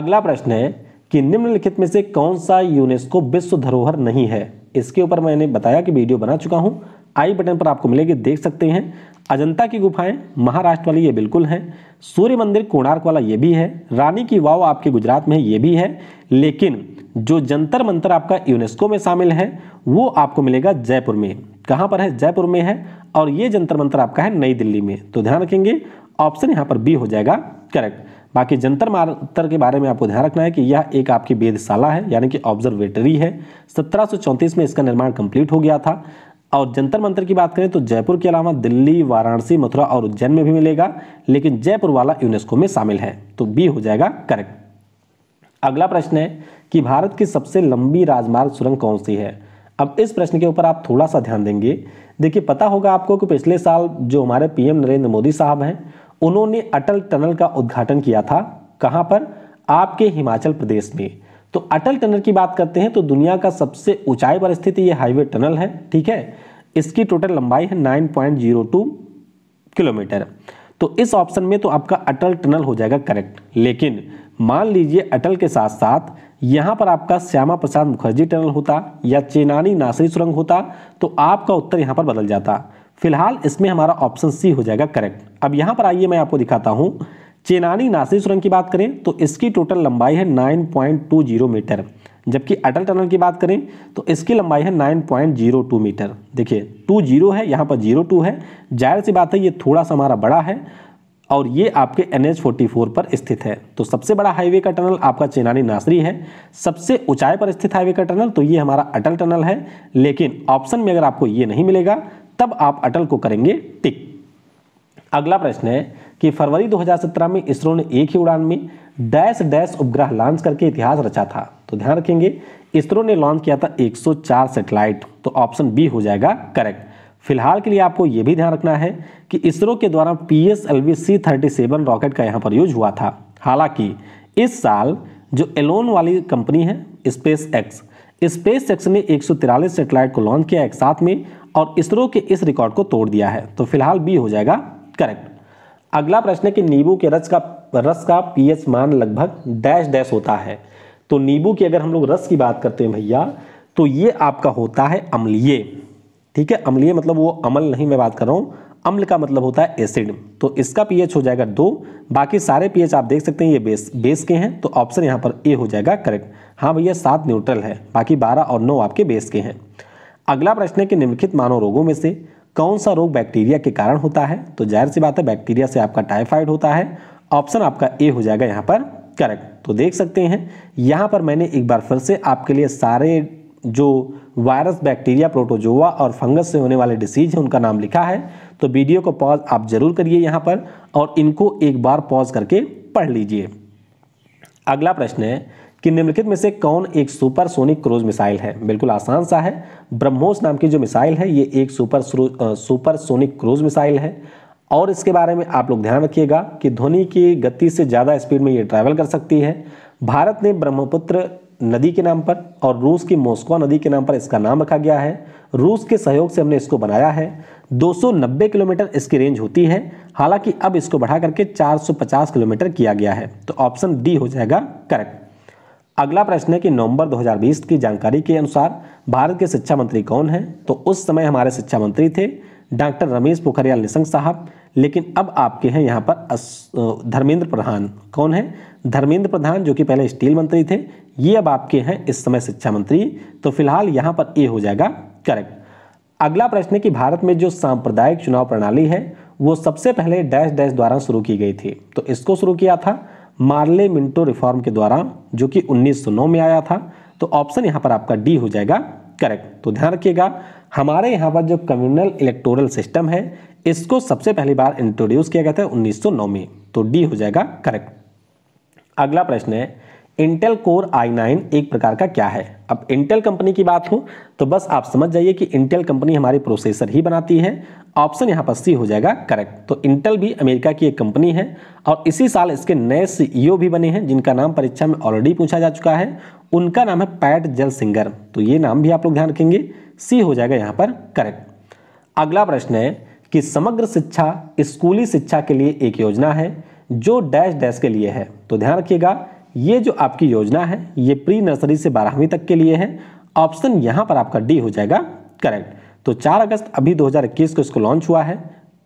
अगला प्रश्न है कि निम्नलिखित में से कौन सा यूनेस्को विश्व धरोहर नहीं है इसके ऊपर मैंने बताया कि वीडियो बना चुका हूँ आई बटन पर आपको मिलेगी देख सकते हैं अजंता की गुफाएं महाराष्ट्र वाली ये बिल्कुल है सूर्य मंदिर कोणार्क वाला ये भी है रानी की वाव आपके गुजरात में ये भी है लेकिन जो जंतर मंतर आपका यूनेस्को में शामिल है वो आपको मिलेगा जयपुर में कहाँ पर है जयपुर में है और ये जंतर मंतर आपका है नई दिल्ली में तो ध्यान रखेंगे ऑप्शन यहाँ पर बी हो जाएगा करेक्ट बाकी जंतर मंतर के बारे में आपको ध्यान रखना है कि यह एक आपकी वेदशाला है यानी कि ऑब्जर्वेटरी है सत्रह में इसका निर्माण कंप्लीट हो गया था और जंतर मंतर की बात करें तो जयपुर के अलावा दिल्ली वाराणसी मथुरा और उज्जैन में भी मिलेगा लेकिन जयपुर वाला यूनेस्को में शामिल है तो बी हो जाएगा करेक्ट अगला प्रश्न है कि भारत की सबसे लंबी राजमार्ग सुरंग कौन सी है अब इस प्रश्न के ऊपर आप थोड़ा सा ध्यान देंगे देखिए पता होगा आपको कि पिछले साल जो हमारे पीएम नरेंद्र मोदी साहब हैं उन्होंने अटल टनल का उद्घाटन किया था कहां पर आपके हिमाचल प्रदेश में तो अटल टनल की बात करते हैं तो दुनिया का सबसे ऊंचाई पर स्थित ये हाईवे टनल है ठीक है इसकी टोटल लंबाई है 9.02 किलोमीटर तो इस ऑप्शन में तो आपका अटल टनल हो जाएगा करेक्ट लेकिन मान लीजिए अटल के साथ साथ यहां पर आपका श्यामा प्रसाद मुखर्जी टनल होता या चेनानी नासरी सुरंग होता तो आपका उत्तर यहां पर बदल जाता फिलहाल इसमें हमारा ऑप्शन सी हो जाएगा करेक्ट अब यहाँ पर आइए मैं आपको दिखाता हूँ चेनानी नासिर सुरंग की बात करें तो इसकी टोटल लंबाई है 9.20 मीटर जबकि अटल टनल की बात करें तो इसकी लंबाई है 9.02 मीटर देखिए टू जीरो है यहाँ पर जीरो टू है जाहिर सी बात है ये थोड़ा सा हमारा बड़ा है और ये आपके एन एच पर स्थित है तो सबसे बड़ा हाईवे का टनल आपका चेनानी नासरी है सबसे ऊंचाई पर स्थित हाईवे का टनल तो ये हमारा अटल टनल है लेकिन ऑप्शन में अगर आपको ये नहीं मिलेगा तब आप अटल को करेंगे टिक अगला प्रश्न है कि फरवरी 2017 में इसरो ने एक ही उड़ान में डैश डैश उपग्रह लॉन्च करके इतिहास रचा था तो ध्यान रखेंगे इसरो ने लॉन्च किया था 104 सैटेलाइट तो ऑप्शन बी हो जाएगा करेक्ट फिलहाल के लिए आपको यह भी ध्यान रखना है कि इसरो के द्वारा P S L V C thirty seven rocket का यहाँ पर यूज हुआ था हालांकि इस साल जो एलोन वाली कंपनी है स्पेस एक्स स्पेस एक्स ने एक सैटेलाइट को लॉन्च किया एक साथ में और इसरो के इस रिकॉर्ड को तोड़ दिया है तो फिलहाल बी हो जाएगा करेक्ट अगला प्रश्न है कि नींबू के रस का रस का पीएच मान लगभग डैश डैश होता है तो नींबू की अगर हम लोग रस की बात करते हैं भैया तो ये आपका होता है अम्लीय ठीक है अम्लीय मतलब वो अमल नहीं मैं बात कर रहा हूँ अम्ल का मतलब होता है एसिड तो इसका पीएच हो जाएगा दो बाकी सारे पीएच आप देख सकते हैं ये बेस बेस के हैं तो ऑप्शन यहाँ पर ए हो जाएगा करेक्ट हाँ भैया सात न्यूट्रल है बाकी बारह और नौ आपके बेस के हैं अगला प्रश्न है कि निम्नलिखित मानव रोगों में से कौन सा रोग बैक्टीरिया के कारण होता है तो जाहिर सी बात है बैक्टीरिया से आपका टाइफाइड होता है ऑप्शन आपका ए हो जाएगा यहाँ पर करेक्ट तो देख सकते हैं यहाँ पर मैंने एक बार फिर से आपके लिए सारे जो वायरस बैक्टीरिया प्रोटोजोआ और फंगस से होने वाले डिसीज हैं उनका नाम लिखा है तो वीडियो को पॉज आप जरूर करिए यहाँ पर और इनको एक बार पॉज करके पढ़ लीजिए अगला प्रश्न है कि निम्नलिखित में से कौन एक सुपरसोनिक क्रूज मिसाइल है बिल्कुल आसान सा है ब्रह्मोस नाम की जो मिसाइल है ये एक सुपर सुपरसोनिक क्रूज मिसाइल है और इसके बारे में आप लोग ध्यान रखिएगा कि ध्वनि की गति से ज़्यादा स्पीड में ये ट्रैवल कर सकती है भारत ने ब्रह्मपुत्र नदी के नाम पर और रूस की मोस्को नदी के नाम पर इसका नाम रखा गया है रूस के सहयोग से हमने इसको बनाया है 290 किलोमीटर इसकी रेंज होती है हालांकि अब इसको बढ़ा करके 450 किलोमीटर किया गया है तो ऑप्शन डी हो जाएगा करेक्ट अगला प्रश्न है कि नवंबर 2020 की जानकारी के अनुसार भारत के शिक्षा मंत्री कौन हैं तो उस समय हमारे शिक्षा मंत्री थे डॉक्टर रमेश पोखरियाल निशंक साहब लेकिन अब आपके हैं यहाँ पर धर्मेंद्र प्रधान कौन है धर्मेंद्र प्रधान जो कि पहले स्टील मंत्री थे ये अब आपके हैं इस समय शिक्षा मंत्री तो फिलहाल यहाँ पर ए हो जाएगा करेक्ट अगला प्रश्न है कि भारत में जो सांप्रदायिक चुनाव प्रणाली है वो सबसे पहले डैश डैश द्वारा शुरू की गई थी तो इसको शुरू किया था मार्ले मिंटो रिफॉर्म के द्वारा जो कि 1909 में आया था तो ऑप्शन यहां पर आपका डी हो जाएगा करेक्ट तो ध्यान रखिएगा हमारे यहां पर जो कम्युनल इलेक्टोरल सिस्टम है इसको सबसे पहली बार इंट्रोड्यूस किया गया था 1909 में तो डी हो जाएगा करेक्ट अगला प्रश्न है इंटेल कोर आई नाइन एक प्रकार का क्या है अब इंटेल कंपनी की बात हो तो बस आप समझ जाइए कि इंटेल कंपनी हमारे प्रोसेसर ही बनाती है ऑप्शन यहाँ पर सी हो जाएगा करेक्ट तो इंटेल भी अमेरिका की एक कंपनी है और इसी साल इसके नए सीईओ e भी बने हैं जिनका नाम परीक्षा में ऑलरेडी पूछा जा चुका है उनका नाम है पैट जल सिंगर तो ये नाम भी आप लोग ध्यान रखेंगे सी हो जाएगा यहाँ पर करेक्ट अगला प्रश्न है कि समग्र शिक्षा स्कूली शिक्षा के लिए एक योजना है जो डैश डैश के लिए है तो ध्यान रखिएगा ये जो आपकी योजना है ये प्री नर्सरी से बारहवीं तक के लिए है ऑप्शन यहाँ पर आपका डी हो जाएगा करेक्ट तो 4 अगस्त अभी 2021 को इसको लॉन्च हुआ है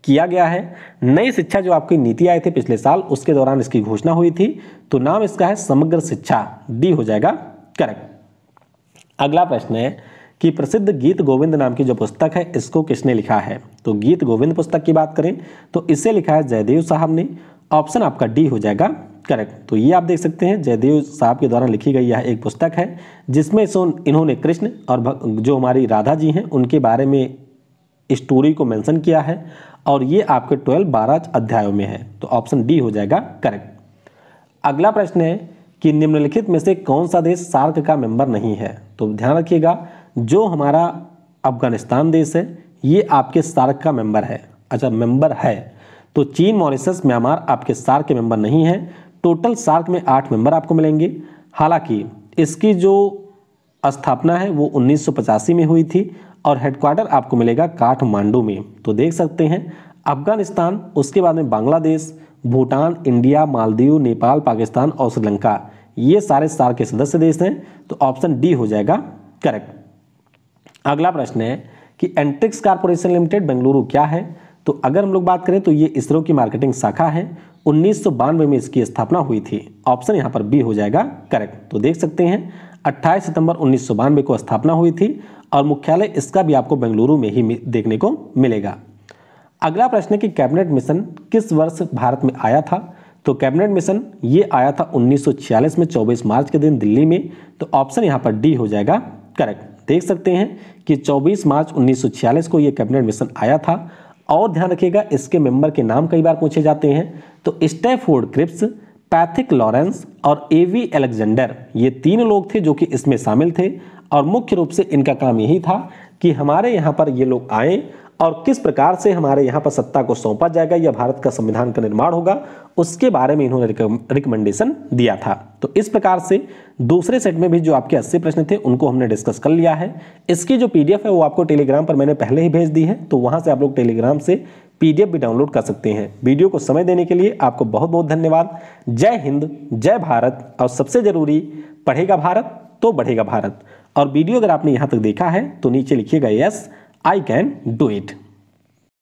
किया गया है नई शिक्षा जो आपकी नीति आई थी पिछले साल उसके दौरान इसकी घोषणा हुई थी तो नाम इसका है समग्र शिक्षा डी हो जाएगा करेक्ट अगला प्रश्न है कि प्रसिद्ध गीत गोविंद नाम की जो पुस्तक है इसको किसने लिखा है तो गीत गोविंद पुस्तक की बात करें तो इसे लिखा है जयदेव साहब ने ऑप्शन आपका डी हो जाएगा करेक्ट तो ये आप देख सकते हैं जयदेव साहब के द्वारा लिखी गई यह एक पुस्तक है जिसमें इन्होंने कृष्ण और जो हमारी राधा जी हैं उनके बारे में स्टोरी को मेंशन किया है और ये आपके ट्वेल्व बारह अध्यायों में है तो ऑप्शन डी हो जाएगा करेक्ट अगला प्रश्न है कि निम्नलिखित में से कौन सा देश सार्क का मेंबर नहीं है तो ध्यान रखिएगा जो हमारा अफगानिस्तान देश है ये आपके सार्क का मेंबर है अच्छा मेंबर है तो चीन मॉरिसस म्यांमार आपके सार्क के मेंबर नहीं है टोटल सार्क में आठ मेंबर आपको मिलेंगे हालांकि इसकी जो स्थापना है वो उन्नीस में हुई थी और हेडक्वार्टर आपको मिलेगा काठमांडू में तो देख सकते हैं अफगानिस्तान उसके बाद में बांग्लादेश भूटान इंडिया मालदीव नेपाल पाकिस्तान और श्रीलंका ये सारे सार के सदस्य देश हैं तो ऑप्शन डी हो जाएगा करेक्ट अगला प्रश्न है कि एंट्रिक्स कारपोरेशन लिमिटेड बेंगलुरु क्या है तो अगर हम लोग बात करें तो ये इसरो की मार्केटिंग शाखा है उन्नीस में इसकी स्थापना हुई थी ऑप्शन यहाँ पर बी हो जाएगा करेक्ट तो देख सकते हैं 28 सितंबर उन्नीस को स्थापना हुई थी और मुख्यालय इसका भी आपको बेंगलुरु में ही देखने को मिलेगा अगला प्रश्न है कि कैबिनेट मिशन किस वर्ष भारत में आया था तो कैबिनेट मिशन ये आया था 1946 में 24 मार्च के दिन दिल्ली में तो ऑप्शन यहाँ पर डी हो जाएगा करेक्ट देख सकते हैं कि 24 मार्च 1946 को ये कैबिनेट मिशन आया था और ध्यान रखिएगा इसके मेंबर के नाम कई बार पूछे जाते हैं तो स्टेफोर्ड क्रिप्स पैथिक लॉरेंस और एवी एलेक्जेंडर ये तीन लोग थे जो कि इसमें शामिल थे और मुख्य रूप से इनका काम यही था कि हमारे यहाँ पर ये लोग आए और किस प्रकार से हमारे यहाँ पर सत्ता को सौंपा जाएगा या भारत का संविधान का निर्माण होगा उसके बारे में इन्होंने रिकमेंडेशन दिया था तो इस प्रकार से दूसरे सेट में भी जो आपके 80 प्रश्न थे उनको हमने डिस्कस कर लिया है इसकी जो पीडीएफ है वो आपको टेलीग्राम पर मैंने पहले ही भेज दी है तो वहाँ से आप लोग टेलीग्राम से पीडीएफ भी डाउनलोड कर सकते हैं वीडियो को समय देने के लिए आपको बहुत बहुत धन्यवाद जय हिंद जय भारत और सबसे ज़रूरी पढ़ेगा भारत तो बढ़ेगा भारत और वीडियो अगर आपने यहाँ तक देखा है तो नीचे लिखिएगा yes I can do it